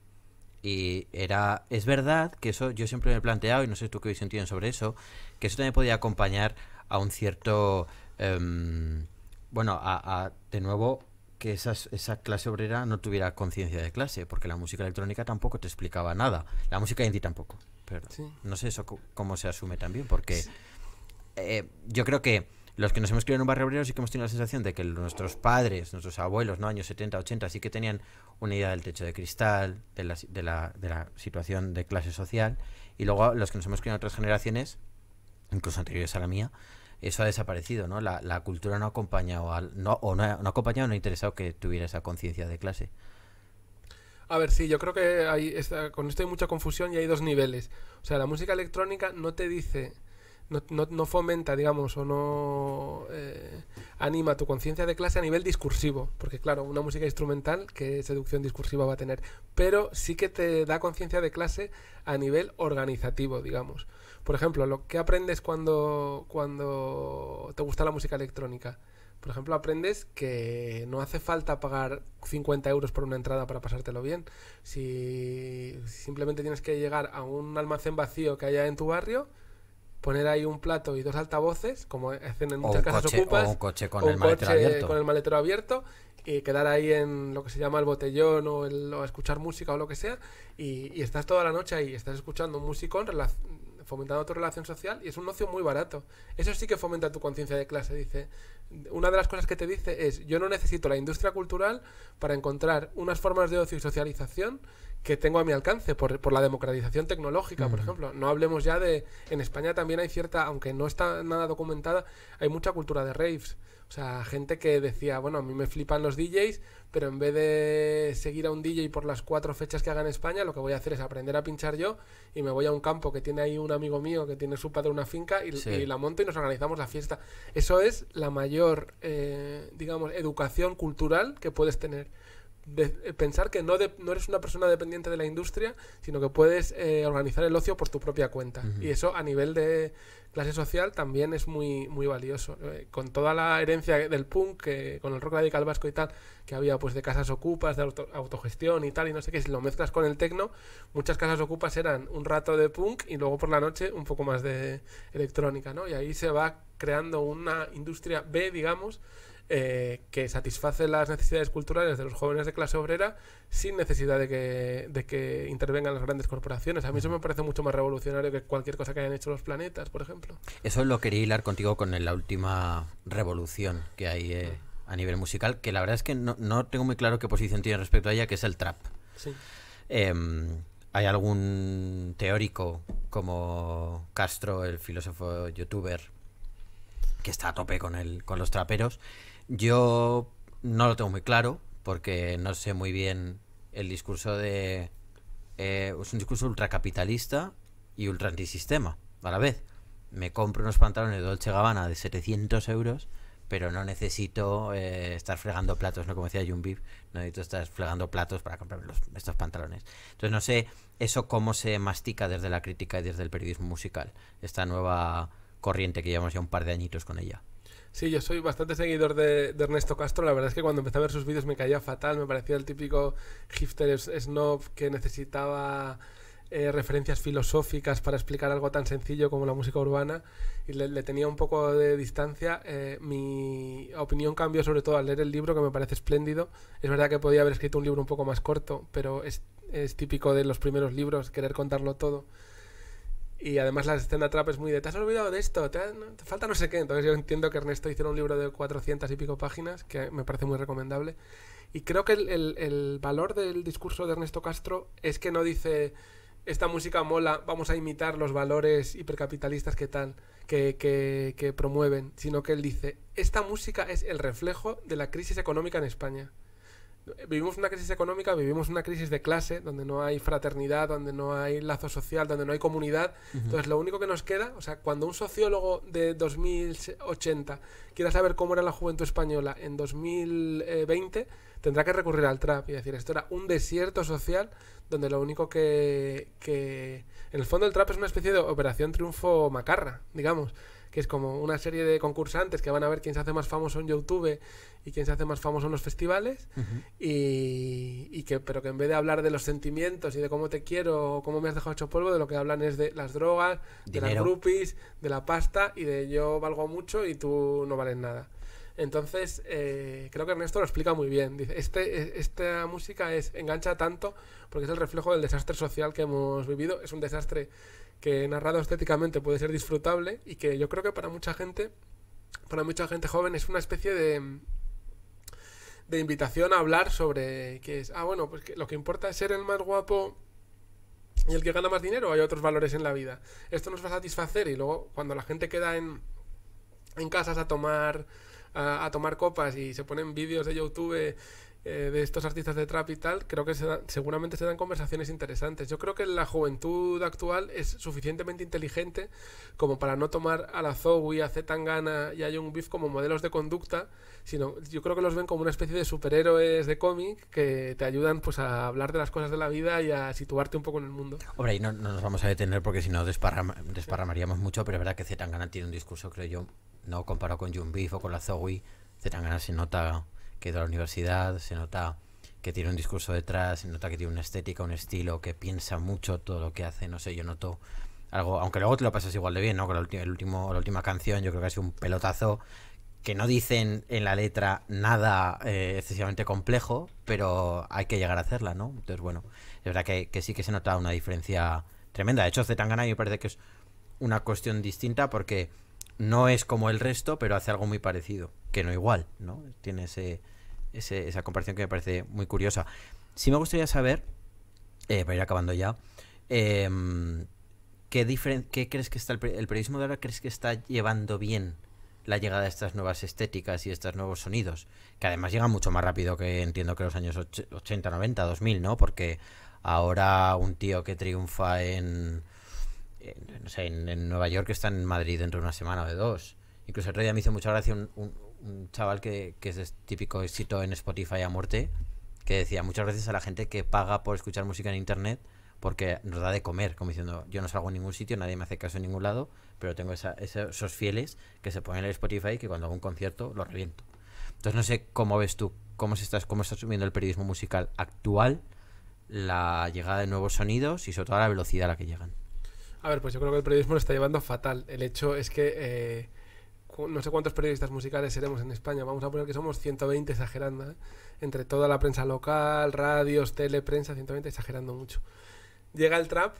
Y era, es verdad que eso yo siempre me he planteado, y no sé tú qué visión tienes sobre eso, que eso también podía acompañar a un cierto, em, bueno, a, de nuevo que esa clase obrera no tuviera conciencia de clase, porque la música electrónica tampoco te explicaba nada, la música indie tampoco, pero no sé eso cómo se asume también, porque eh, yo creo que los que nos hemos criado en un barrio obrero sí que hemos tenido la sensación de que nuestros padres, nuestros abuelos, ¿no? años 70, 80, sí que tenían una idea del techo de cristal, de la, de la, de la situación de clase social. Y luego los que nos hemos criado en otras generaciones, incluso anteriores a la mía, eso ha desaparecido, ¿no? La, cultura no ha acompañado, al, no, o no ha, no acompañado, no interesado que tuviera esa conciencia de clase. A ver, sí, yo creo que hay con esto hay mucha confusión y hay dos niveles. O sea, la música electrónica no te dice, no, no, no fomenta, digamos, o no eh, anima tu conciencia de clase a nivel discursivo. Porque claro, una música instrumental, que seducción discursiva va a tener? Pero sí que te da conciencia de clase a nivel organizativo, digamos. Por ejemplo, lo que aprendes cuando, cuando te gusta la música electrónica. Por ejemplo, aprendes que no hace falta pagar 50 euros por una entrada para pasártelo bien. Si simplemente tienes que llegar a un almacén vacío que haya en tu barrio, poner ahí un plato y dos altavoces, como hacen en muchas casas ocupas, o un coche con, el, maletero abierto. con el maletero abierto, y quedar ahí en lo que se llama el botellón o, escuchar música o lo que sea, y, estás toda la noche ahí, estás escuchando un relación fomentando tu relación social y es un ocio muy barato. Eso sí que fomenta tu conciencia de clase, dice. Una de las cosas que te dice es, yo no necesito la industria cultural para encontrar unas formas de ocio y socialización que tengo a mi alcance por, la democratización tecnológica, por ejemplo. No hablemos ya de... En España también hay cierta, aunque no está nada documentada, hay mucha cultura de raves. O sea, gente que decía, bueno, a mí me flipan los DJs, pero en vez de seguir a un DJ por las cuatro fechas que haga en España, lo que voy a hacer es aprender a pinchar yo y me voy a un campo que tiene ahí un amigo mío que tiene su padre una finca y, la monto y nos organizamos la fiesta. Eso es la mayor, eh, digamos, educación cultural que puedes tener de eh, pensar que no, no, eres una persona dependiente de la industria, sino que puedes eh, organizar el ocio por tu propia cuenta. Y eso a nivel de clase social también es muy, muy valioso. Eh, con toda la herencia del punk, que, con el rock radical vasco y tal, que había pues de casas ocupas, de autogestión y tal, y no sé qué, si lo mezclas con el tecno, muchas casas ocupas eran un rato de punk y luego por la noche un poco más de electrónica, ¿no? Y ahí se va creando una industria B, digamos, eh, que satisface las necesidades culturales de los jóvenes de clase obrera sin necesidad de que, intervengan las grandes corporaciones. A mí eso me parece mucho más revolucionario que cualquier cosa que hayan hecho los planetas, por ejemplo. Eso lo quería hilar contigo con la última revolución que hay eh, a nivel musical, que la verdad es que no, tengo muy claro qué posición tiene respecto a ella, que es el trap. Em, hay algún teórico como Castro, el filósofo youtuber, que está a tope con, el, con los traperos, yo no lo tengo muy claro porque no sé muy bien el discurso de... Eh, es un discurso ultracapitalista y ultra antisistema a la vez. Me compro unos pantalones de Dolce Gabbana de 700 euros, pero no necesito eh, estar fregando platos, ¿no? Como decía Jumbib, no necesito estar fregando platos para comprarme estos pantalones. Entonces no sé eso cómo se mastica desde la crítica y desde el periodismo musical, esta nueva corriente que llevamos ya un par de añitos con ella. Sí, yo soy bastante seguidor de, Ernesto Castro. La verdad es que cuando empecé a ver sus vídeos me caía fatal. Me parecía el típico hipster snob que necesitaba eh, referencias filosóficas para explicar algo tan sencillo como la música urbana. Y le, tenía un poco de distancia. Eh, mi opinión cambió sobre todo al leer el libro, que me parece espléndido. Es verdad que podía haber escrito un libro un poco más corto, pero es típico de los primeros libros querer contarlo todo. Y además la escena trap es muy de, te has olvidado de esto, te, falta no sé qué. Entonces yo entiendo que Ernesto hiciera un libro de 400 y pico páginas, que me parece muy recomendable. Y creo que el, el, valor del discurso de Ernesto Castro es que no dice, esta música mola, vamos a imitar los valores hipercapitalistas que tal, que, que promueven, sino que él dice, esta música es el reflejo de la crisis económica en España. Vivimos una crisis económica, vivimos una crisis de clase, donde no hay fraternidad, donde no hay lazo social, donde no hay comunidad. Entonces, lo único que nos queda, o sea, cuando un sociólogo de 2080 quiera saber cómo era la juventud española en 2020, tendrá que recurrir al trap y decir, esto era un desierto social donde lo único que, que... En el fondo el trap es una especie de operación triunfo macarra, digamos que es como una serie de concursantes que van a ver quién se hace más famoso en YouTube y quién se hace más famoso en los festivales, y, que, pero que en vez de hablar de los sentimientos y de cómo te quiero o cómo me has dejado hecho polvo, de lo que hablan es de las drogas, de las groupies, de la pasta y de yo valgo mucho y tú no vales nada. Entonces, eh, creo que Ernesto lo explica muy bien. Dice, este, esta música es engancha tanto porque es el reflejo del desastre social que hemos vivido. Es un desastre que narrado estéticamente puede ser disfrutable y que yo creo que para mucha gente, para mucha gente joven es una especie de de invitación a hablar sobre que es, ah, bueno, pues que lo que importa es ser el más guapo y el que gana más dinero, hay otros valores en la vida. Esto nos va a satisfacer y luego cuando la gente queda en, en casas a tomar a, a tomar copas y se ponen vídeos de YouTube eh, de estos artistas de trap y tal, creo que seguramente se dan conversaciones interesantes. Yo creo que la juventud actual es suficientemente inteligente como para no tomar a la Zoe, a Zetangana y a Young Beef como modelos de conducta, sino yo creo que los ven como una especie de superhéroes de cómic que te ayudan pues a hablar de las cosas de la vida y a situarte un poco en el mundo. Hombre, y no, nos vamos a detener porque si no desparramaríamos mucho, pero es verdad que Zetangana tiene un discurso, creo yo, no comparado con Young Beef o con la Zoe, Zetangana se nota que ha la universidad, se nota que tiene un discurso detrás, se nota que tiene una estética, un estilo, que piensa mucho todo lo que hace, no sé, yo noto algo, aunque luego te lo pasas igual de bien, ¿no? Con la, el último, la última canción yo creo que ha sido un pelotazo que no dicen en la letra nada eh, excesivamente complejo, pero hay que llegar a hacerla, ¿no? Entonces, bueno, es verdad que, que sí que se nota una diferencia tremenda. De hecho, Zetangana me parece que es una cuestión distinta porque no es como el resto, pero hace algo muy parecido que no igual, ¿no? Tiene esa comparación que me parece muy curiosa. si me gustaría saber, eh, para ir acabando ya, eh, ¿qué, ¿qué, crees que está el, periodismo de ahora? ¿Crees que está llevando bien la llegada de estas nuevas estéticas y estos nuevos sonidos? Que además llegan mucho más rápido que entiendo que los años 80, 90, 2000, ¿no? Porque ahora un tío que triunfa en, en, en, Nueva York está en Madrid dentro de una semana o de dos. Incluso el otro día me hizo mucha gracia un, un chaval que, que es típico éxito en Spotify a muerte, que decía muchas veces a la gente que paga por escuchar música en internet porque nos da de comer, como diciendo, yo no salgo a ningún sitio, nadie me hace caso en ningún lado, pero tengo esos fieles que se ponen en el Spotify que cuando hago un concierto lo reviento. Entonces no sé cómo ves tú, cómo se está, cómo está subiendo el periodismo musical actual, la llegada de nuevos sonidos y sobre todo la velocidad a la que llegan. A ver, pues yo creo que el periodismo lo está llevando fatal. El hecho es que eh, no sé cuántos periodistas musicales seremos en España, vamos a poner que somos 120 exagerando, ¿eh? entre toda la prensa local, radios, tele, 120 exagerando mucho. Llega el trap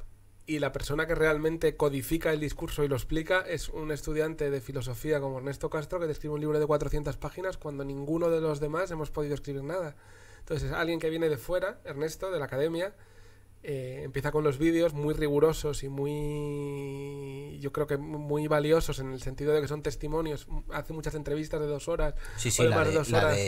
y la persona que realmente codifica el discurso y lo explica es un estudiante de filosofía como Ernesto Castro que describe escribe un libro de 400 páginas cuando ninguno de los demás hemos podido escribir nada. Entonces alguien que viene de fuera, Ernesto, de la academia, eh, empieza con los vídeos muy rigurosos y muy, yo creo que muy valiosos en el sentido de que son testimonios, hace muchas entrevistas de dos horas. Sí, sí, la, de,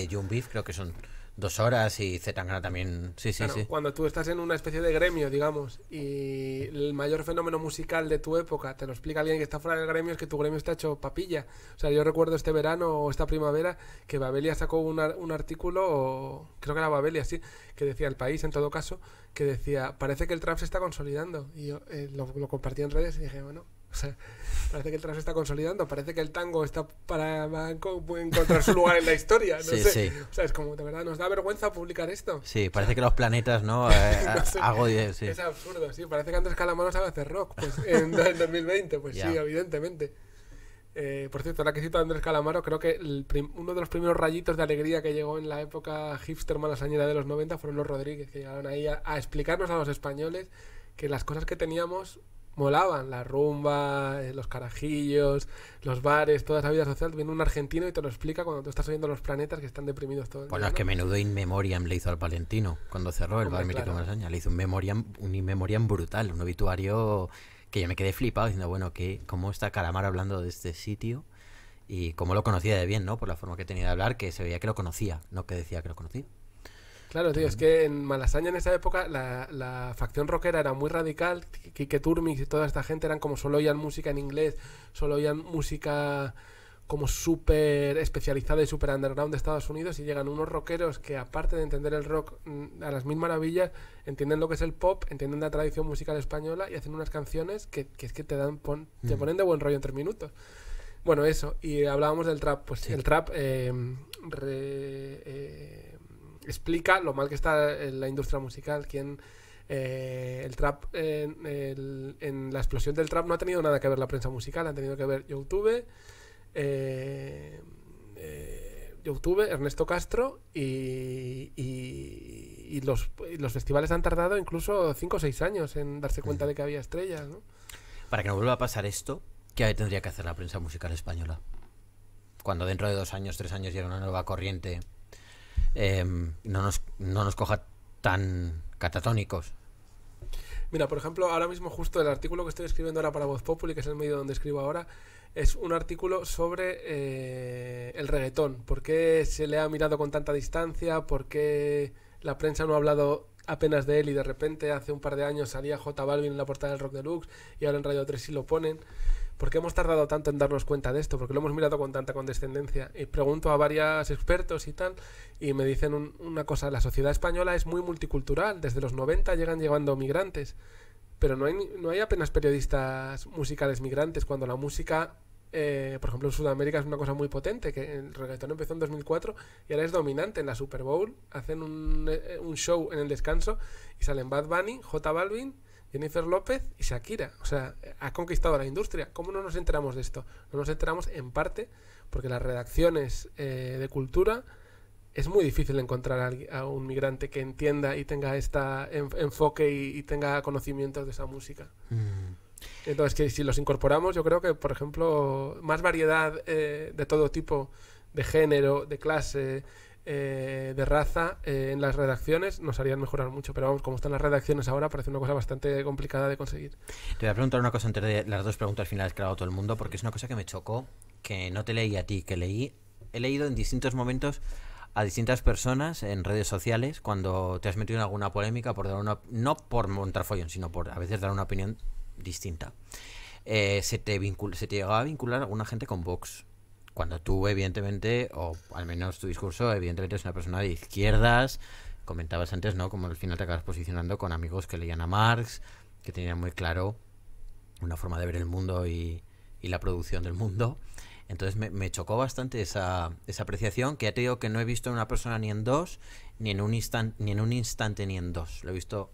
de, Beef creo que son Dos horas y Zetangana también. Sí, sí, sí. Cuando tú estás en una especie de gremio, digamos, y el mayor fenómeno musical de tu época te lo explica alguien que está fuera del gremio, es que tu gremio está hecho papilla. O sea, yo recuerdo este verano o esta primavera que Babelia sacó un, un artículo, creo que era Babelia, sí, que decía El País, en todo caso, que decía, parece que el trap se está consolidando. Y yo eh, lo, lo compartí en redes y dije, bueno, parece que el tras está consolidando, parece que el tango está para encontrar su lugar en la historia. No sé. es como, de verdad, nos da vergüenza publicar esto. Sí, parece que los planetas, ¿no? Eh, sí. Es absurdo, sí. Parece que Andrés Calamaro sabe hacer rock pues, en, 2020, pues sí, evidentemente. Eh, por cierto, la que cito a Andrés Calamaro, creo que uno de los primeros rayitos de alegría que llegó en la época hipster malasañera de los 90 fueron los Rodríguez, que llegaron ahí a explicarnos a los españoles que las cosas que teníamos molaban, la rumba, eh, los carajillos, los bares, toda esa vida social. Viene un argentino y te lo explica cuando tú estás oyendo los planetas que están deprimidos todo bueno es que menudo inmemoriam le hizo al Valentino cuando cerró el bar Le hizo un memoriam, un brutal, un obituario que yo me quedé flipado diciendo, bueno, que ¿cómo está Calamar hablando de este sitio? Y cómo lo conocía de bien, ¿no? Por la forma que tenía de hablar, que se veía que lo conocía, no que decía que lo conocía. Claro, tío, es que en Malasaña en esa época la, facción rockera era muy radical. Kike Turmix y toda esta gente eran como solo oían música en inglés, solo oían música como súper especializada y súper underground de Estados Unidos y llegan unos rockeros que aparte de entender el rock mm, a las mil maravillas, entienden lo que es el pop, entienden la tradición musical española y hacen unas canciones que, es que te, dan te mm. ponen de buen rollo en tres minutos. Bueno, eso, y hablábamos del trap, pues sí. el trap... Em, re, eh, explica lo mal que está eh, la industria musical, quien eh, el trap en, la explosión del trap no ha tenido nada que ver la prensa musical, han tenido que ver YouTube, eh, eh YouTube, Ernesto Castro y, los, los festivales han tardado incluso 5 o 6 años en darse cuenta de que había estrellas. Para que no vuelva a pasar esto, ¿qué tendría que hacer la prensa musical española? Cuando dentro de dos años, tres años llega una nueva corriente Em, no, nos, no nos coja tan catatónicos. Mira, por ejemplo, ahora mismo justo el artículo que estoy escribiendo ahora para Voz Populi, que es el medio donde escribo ahora, es un artículo sobre eh, el reggaetón. ¿Por qué se le ha mirado con tanta distancia? ¿Por qué la prensa no ha hablado apenas de él y de repente hace un par de años salía J Balvin en la portada del Rock Deluxe y ahora en Radio 3 sí lo ponen? ¿Por qué hemos tardado tanto en darnos cuenta de esto? Porque lo hemos mirado con tanta condescendencia. Y pregunto a varios expertos y tal, y me dicen una cosa, la sociedad española es muy multicultural, desde los 90 llegan llegando migrantes, pero no hay, no hay apenas periodistas musicales migrantes, cuando la música, eh, por ejemplo, en Sudamérica es una cosa muy potente, que el reggaetón empezó en 2004 y ahora es dominante en la Super Bowl, hacen un, eh, un show en el descanso y salen Bad Bunny, J Balvin, Jennifer López y Shakira. O sea, ha conquistado la industria. ¿Cómo no nos enteramos de esto? No nos enteramos en parte porque las redacciones eh, de cultura es muy difícil encontrar a, un migrante que entienda y tenga este enfoque y, tenga conocimientos de esa música. Mm. Entonces, que si los incorporamos, yo creo que, por ejemplo, más variedad eh, de todo tipo, de género, de clase, eh, de raza eh, en las redacciones nos harían mejorar mucho, pero vamos, como están las redacciones ahora, parece una cosa bastante complicada de conseguir. Te voy a preguntar una cosa entre de las dos preguntas finales que ha dado todo el mundo, porque es una cosa que me chocó, que no te leí a ti, que leí, he leído en distintos momentos a distintas personas en redes sociales cuando te has metido en alguna polémica por dar una no por montar follón, sino por a veces dar una opinión distinta. Eh, se te llegaba a vincular alguna gente con Vox cuando tú, evidentemente, o al menos tu discurso, evidentemente es una persona de izquierdas, comentabas antes, ¿no? Como al final te acabas posicionando con amigos que leían a Marx, que tenían muy claro una forma de ver el mundo y, la producción del mundo. Entonces me, chocó bastante esa, apreciación, que ya te digo que no he visto en una persona ni en dos, ni en un instante, ni en un instante ni en dos. Lo he visto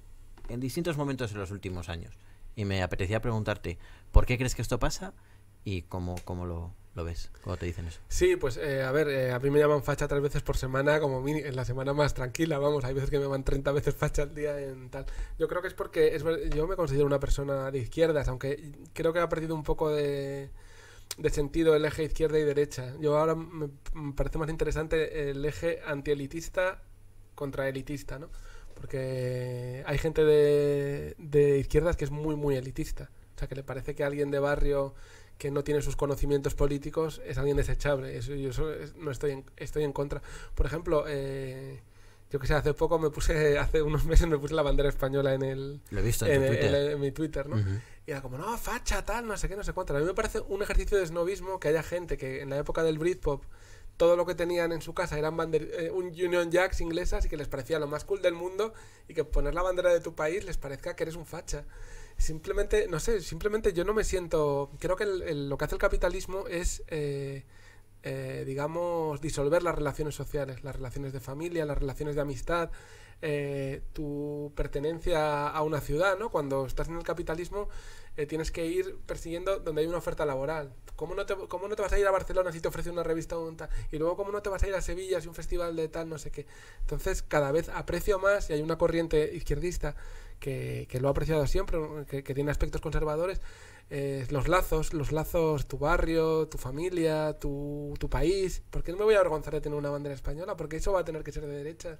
en distintos momentos en los últimos años. Y me apetecía preguntarte, ¿por qué crees que esto pasa? Y cómo, cómo lo, lo ves ¿Cómo te dicen eso? Sí, pues eh, a ver, eh, a mí me llaman facha tres veces por semana, como en la semana más tranquila, vamos, hay veces que me llaman 30 veces facha al día en tal. Yo creo que es porque es, yo me considero una persona de izquierdas, aunque creo que ha perdido un poco de, de sentido el eje izquierda y derecha. Yo ahora me, me parece más interesante el eje antielitista contra elitista, ¿no? Porque hay gente de, de izquierdas que es muy, muy elitista. O sea, que le parece que alguien de barrio que no tiene sus conocimientos políticos es alguien desechable. Eso, yo no estoy en, estoy en contra. Por ejemplo, eh, yo que sé, hace poco me puse, hace unos meses me puse la bandera española en el. mi Twitter, ¿no? Y era como, no, facha, tal, no sé qué, no sé cuánto. A mí me parece un ejercicio de snobismo que haya gente que en la época del Britpop todo lo que tenían en su casa eran eh, un Union Jacks inglesas y que les parecía lo más cool del mundo y que poner la bandera de tu país les parezca que eres un facha. Simplemente, no sé, simplemente yo no me siento. Creo que lo que hace el capitalismo es, eh, eh, digamos, disolver las relaciones sociales, las relaciones de familia, las relaciones de amistad, eh, tu pertenencia a una ciudad, ¿no? Cuando estás en el capitalismo tienes que ir persiguiendo donde hay una oferta laboral. ¿Cómo no, te, ¿Cómo no te vas a ir a Barcelona si te ofrece una revista o un tal? Y luego, ¿cómo no te vas a ir a Sevilla si un festival de tal, no sé qué? Entonces, cada vez aprecio más, y hay una corriente izquierdista que, lo ha apreciado siempre, que, tiene aspectos conservadores, los lazos, los lazos, tu barrio, tu familia, tu, tu país. qué no me voy a avergonzar de tener una bandera española? Porque eso va a tener que ser de derecha.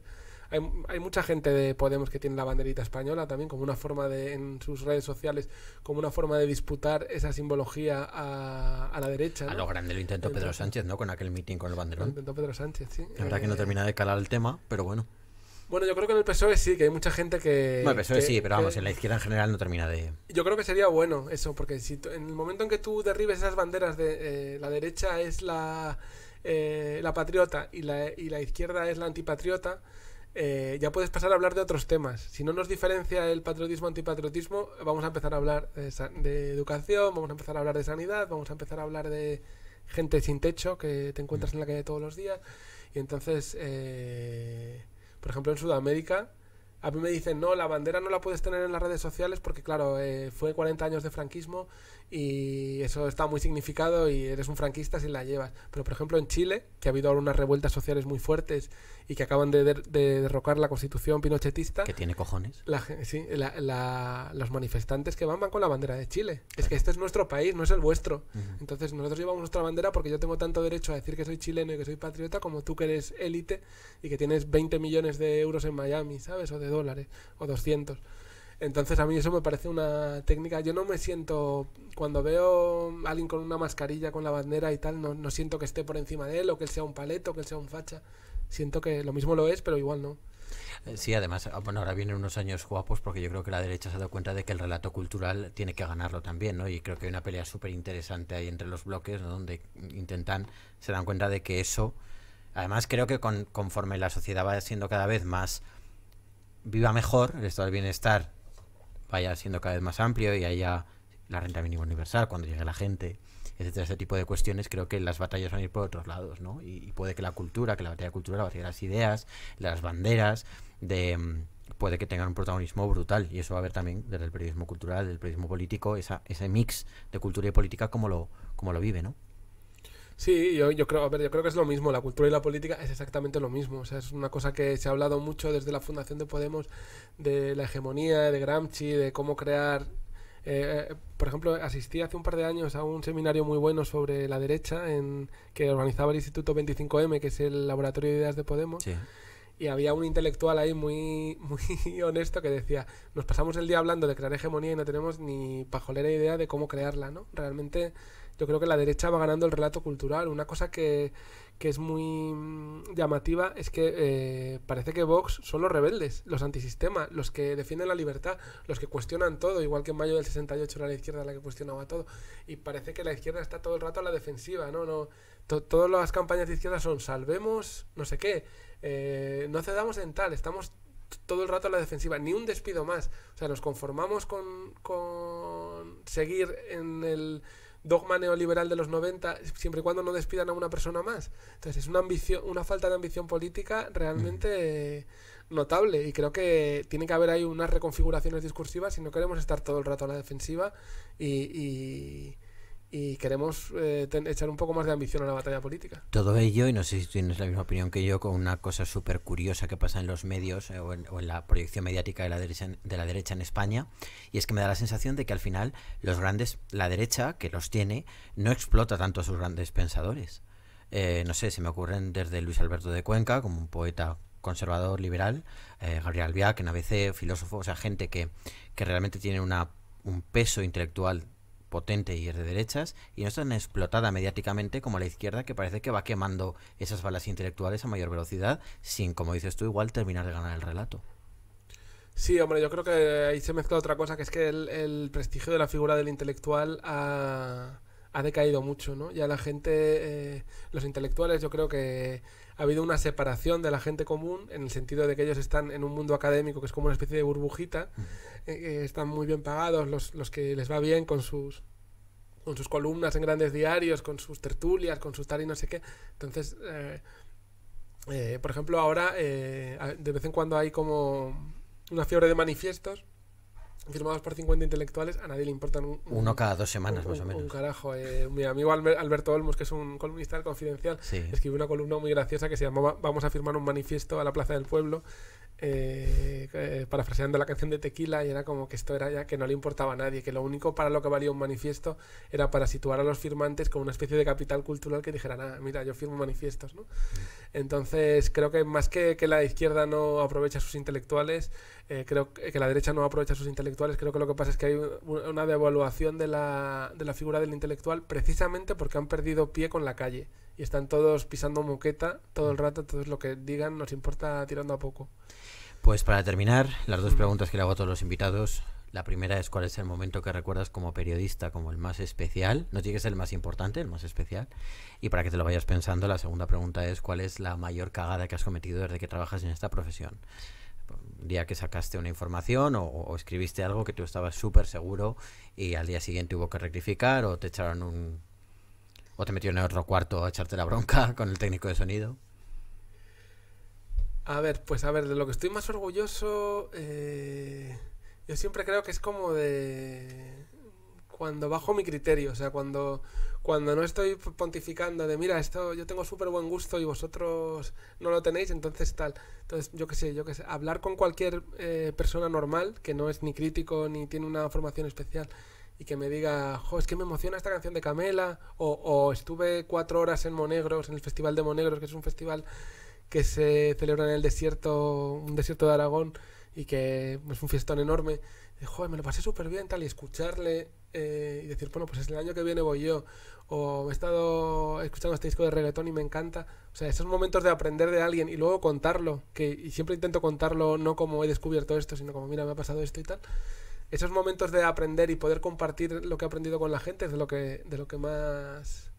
Hay, mucha gente de Podemos que tiene la banderita española también como una forma de, en sus redes sociales, como una forma de disputar esa simbología a, la derecha. A lo grande lo intentó Pedro Sánchez, ¿no? Con aquel mitin con el banderón. Lo intentó Pedro Sánchez, sí. La verdad que no eh, termina de calar el tema, pero bueno. Bueno, yo creo que en el PSOE sí, que hay mucha gente que. Bueno, el PSOE sí, pero vamos, en la izquierda en general no termina de. Yo creo que sería bueno eso, porque si en el momento en que tú derribes esas banderas de eh, la derecha es la, eh, la patriota y la, izquierda es la antipatriota. Eh, ya puedes pasar a hablar de otros temas. Si no nos diferencia el patriotismo antipatriotismo, vamos a empezar a hablar de, educación, vamos a empezar a hablar de sanidad, vamos a empezar a hablar de gente sin techo que te encuentras mm. en la calle todos los días. Y entonces, eh, por ejemplo, en Sudamérica, a mí me dicen, no, la bandera no la puedes tener en las redes sociales porque, claro, eh, fue 40 años de franquismo y eso está muy significado y eres un franquista si la llevas. Pero por ejemplo en Chile, que ha habido ahora unas revueltas sociales muy fuertes y que acaban de, derrocar la constitución pinochetista. Que tiene cojones. La, sí, los manifestantes que van van con la bandera de Chile. Es que este es nuestro país, no es el vuestro. Entonces nosotros llevamos nuestra bandera porque yo tengo tanto derecho a decir que soy chileno y que soy patriota como tú que eres élite y que tienes 20 millones de euros en Miami, ¿sabes? O de dólares, o 200. Entonces a mí eso me parece una técnica. Yo no me siento, cuando veo a alguien con una mascarilla, con la bandera y tal, no, siento que esté por encima de él o que él sea un paleto, que él sea un facha. Siento que lo mismo lo es, pero igual no. Eh, sí, además, ah, bueno, ahora vienen unos años guapos porque yo creo que la derecha se ha dado cuenta de que el relato cultural tiene que ganarlo también, ¿no? Y creo que hay una pelea súper interesante ahí entre los bloques, Donde intentan, se dan cuenta de que eso, además creo que conforme la sociedad va siendo cada vez más viva mejor, el del bienestar vaya siendo cada vez más amplio y haya la renta mínima universal cuando llegue la gente, etcétera, ese tipo de cuestiones, creo que las batallas van a ir por otros lados, ¿no? Y, puede que la cultura, que la batalla cultural, va a de las ideas, las banderas, de mm, puede que tengan un protagonismo brutal y eso va a haber también desde el periodismo cultural, el periodismo político, esa, ese mix de cultura y política como lo, como lo vive, ¿no? Sí, yo, creo, a ver, yo creo que es lo mismo, la cultura y la política es exactamente lo mismo, o sea, es una cosa que se ha hablado mucho desde la fundación de Podemos, de la hegemonía, de Gramsci, de cómo crear... Eh, eh, por ejemplo, asistí hace un par de años a un seminario muy bueno sobre la derecha en, que organizaba el Instituto 25M, que es el laboratorio de ideas de Podemos. y había un intelectual ahí muy, muy honesto que decía, nos pasamos el día hablando de crear hegemonía y no tenemos ni pajolera idea de cómo crearla, ¿no? Realmente yo creo que la derecha va ganando el relato cultural. Una cosa que, es muy mm, llamativa es que eh, parece que Vox son los rebeldes, los antisistema, los que defienden la libertad, los que cuestionan todo, igual que en mayo del 68 era la izquierda la que cuestionaba todo. Y parece que la izquierda está todo el rato a la defensiva, ¿no? no todas las campañas de izquierda son salvemos no sé qué, eh, no cedamos en tal, estamos todo el rato a la defensiva, ni un despido más. O sea, nos conformamos con, con seguir en el dogma neoliberal de los 90, siempre y cuando no despidan a una persona más. Entonces es una ambición, una falta de ambición política realmente notable y creo que tiene que haber ahí unas reconfiguraciones discursivas si no queremos estar todo el rato a la defensiva y y queremos eh, echar un poco más de ambición a la batalla política. Todo ello, y no sé si tienes la misma opinión que yo, con una cosa súper curiosa que pasa en los medios eh, o, en, la proyección mediática de la, derecha en, de la derecha en España, y es que me da la sensación de que al final los grandes, la derecha que los tiene, no explota tanto a sus grandes pensadores. Eh, no sé, se me ocurren desde Luis Alberto de Cuenca, como un poeta conservador, liberal, Gabriel Albiac en ABC, filósofo, o sea, gente que, que realmente tiene una, un peso intelectual potente y es de derechas y no es tan explotada mediáticamente como la izquierda que parece que va quemando esas balas intelectuales a mayor velocidad sin, como dices tú, igual terminar de ganar el relato. Sí, hombre, yo creo que ahí se mezcla otra cosa, que es que el, prestigio de la figura del intelectual a ha decaído mucho, ¿no? Ya la gente, eh, los intelectuales, yo creo que ha habido una separación de la gente común en el sentido de que ellos están en un mundo académico que es como una especie de burbujita, eh, eh, están muy bien pagados, los, los que les va bien con sus con sus columnas en grandes diarios, con sus tertulias, con sus tal y no sé qué. Entonces, por ejemplo, ahora de vez en cuando hay como una fiebre de manifiestos firmados por 50 intelectuales, a nadie le importan uno cada dos semanas más o menos. Un carajo. Eh. mi amigo Alberto Olmos, que es un columnista Confidencial, escribió una columna muy graciosa que se llamaba Vamos a firmar un manifiesto a la Plaza del Pueblo eh, eh, parafraseando la canción de Tequila, y era como que esto era ya que no le importaba a nadie, que lo único para lo que valía un manifiesto era para situar a los firmantes como una especie de capital cultural que dijera ah, mira, yo firmo manifiestos, ¿no? Mm. Entonces, creo que más que, que la izquierda no aprovecha a sus intelectuales, eh, creo que, la derecha no aprovecha a sus intelectuales, creo que lo que pasa es que hay una devaluación de la figura del intelectual precisamente porque han perdido pie con la calle y están todos pisando moqueta todo el mm. rato, entonces lo que digan nos importa tirando a poco. Pues para terminar, las dos mm. preguntas que le hago a todos los invitados. La primera es cuál es el momento que recuerdas como periodista, como el más especial. No digas el más importante, el más especial. Y para que te lo vayas pensando, la segunda pregunta es cuál es la mayor cagada que has cometido desde que trabajas en esta profesión. Un día que sacaste una información o, o escribiste algo que tú estabas súper seguro y al día siguiente hubo que rectificar o te echaron un ¿O te metió en otro cuarto a echarte la bronca con el técnico de sonido? A ver, pues a ver, de lo que estoy más orgulloso, eh, yo siempre creo que es como de cuando bajo mi criterio, o sea, cuando, cuando no estoy pontificando de, mira, esto yo tengo súper buen gusto y vosotros no lo tenéis, entonces tal. Entonces, yo qué sé, yo qué sé, hablar con cualquier eh, persona normal, que no es ni crítico ni tiene una formación especial, y que me diga, jo, es que me emociona esta canción de Camela, o, estuve cuatro horas en Monegros, en el Festival de Monegros, que es un festival que se celebra en el desierto, un desierto de Aragón, y que es un fiestón enorme. Y, Joder, me lo pasé súper bien, tal, y escucharle eh, y decir, bueno, pues el año que viene voy yo, o he estado escuchando este disco de reggaetón y me encanta. O sea, esos momentos de aprender de alguien y luego contarlo, que y siempre intento contarlo no como he descubierto esto, sino como, mira, me ha pasado esto y tal esos momentos de aprender y poder compartir lo que he aprendido con la gente es de lo que, de lo que más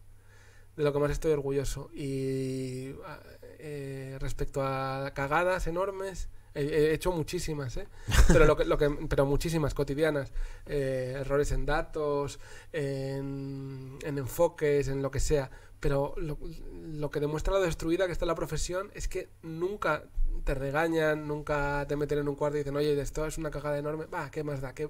de lo que más estoy orgulloso. Y ah, eh, respecto a cagadas enormes, he, hecho muchísimas, ¿eh? pero, lo que, pero muchísimas cotidianas. Eh, errores en datos, en, en, enfoques, en lo que sea. Pero lo, que demuestra la destruida que está la profesión es que nunca te regañan, nunca te meten en un cuarto y dicen, oye, esto es una cagada enorme. Va, ¿qué más da? ¿Qué?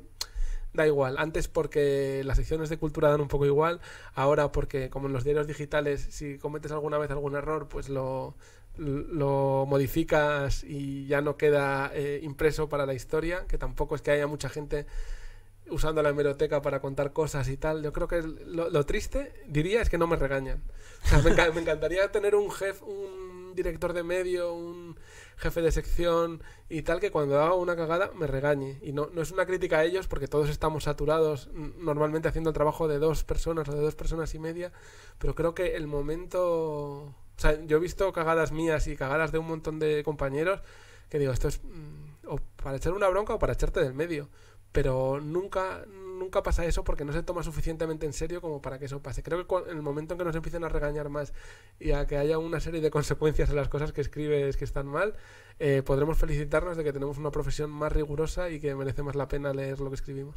Da igual. Antes porque las secciones de cultura dan un poco igual, ahora porque como en los diarios digitales, si cometes alguna vez algún error, pues lo, modificas y ya no queda eh, impreso para la historia, que tampoco es que haya mucha gente usando la hemeroteca para contar cosas y tal. Yo creo que lo, triste, diría, es que no me regañan. O sea, me, encantaría tener un jefe, un director de medio, un jefe de sección y tal, que cuando haga una cagada me regañe. Y no, no es una crítica a ellos porque todos estamos saturados normalmente haciendo el trabajo de dos personas o de dos personas y media, pero creo que el momento... O sea, yo he visto cagadas mías y cagadas de un montón de compañeros que digo, esto es mm, o para echar una bronca o para echarte del medio pero nunca, nunca pasa eso porque no se toma suficientemente en serio como para que eso pase. Creo que en el momento en que nos empiecen a regañar más y a que haya una serie de consecuencias a las cosas que escribes que están mal, eh, podremos felicitarnos de que tenemos una profesión más rigurosa y que merece más la pena leer lo que escribimos.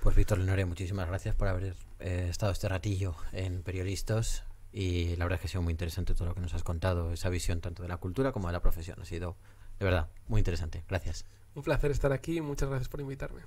Pues Víctor Lenore, muchísimas gracias por haber eh, estado este ratillo en Periodistas y la verdad es que ha sido muy interesante todo lo que nos has contado, esa visión tanto de la cultura como de la profesión. Ha sido, de verdad, muy interesante. Gracias. Un placer estar aquí y muchas gracias por invitarme.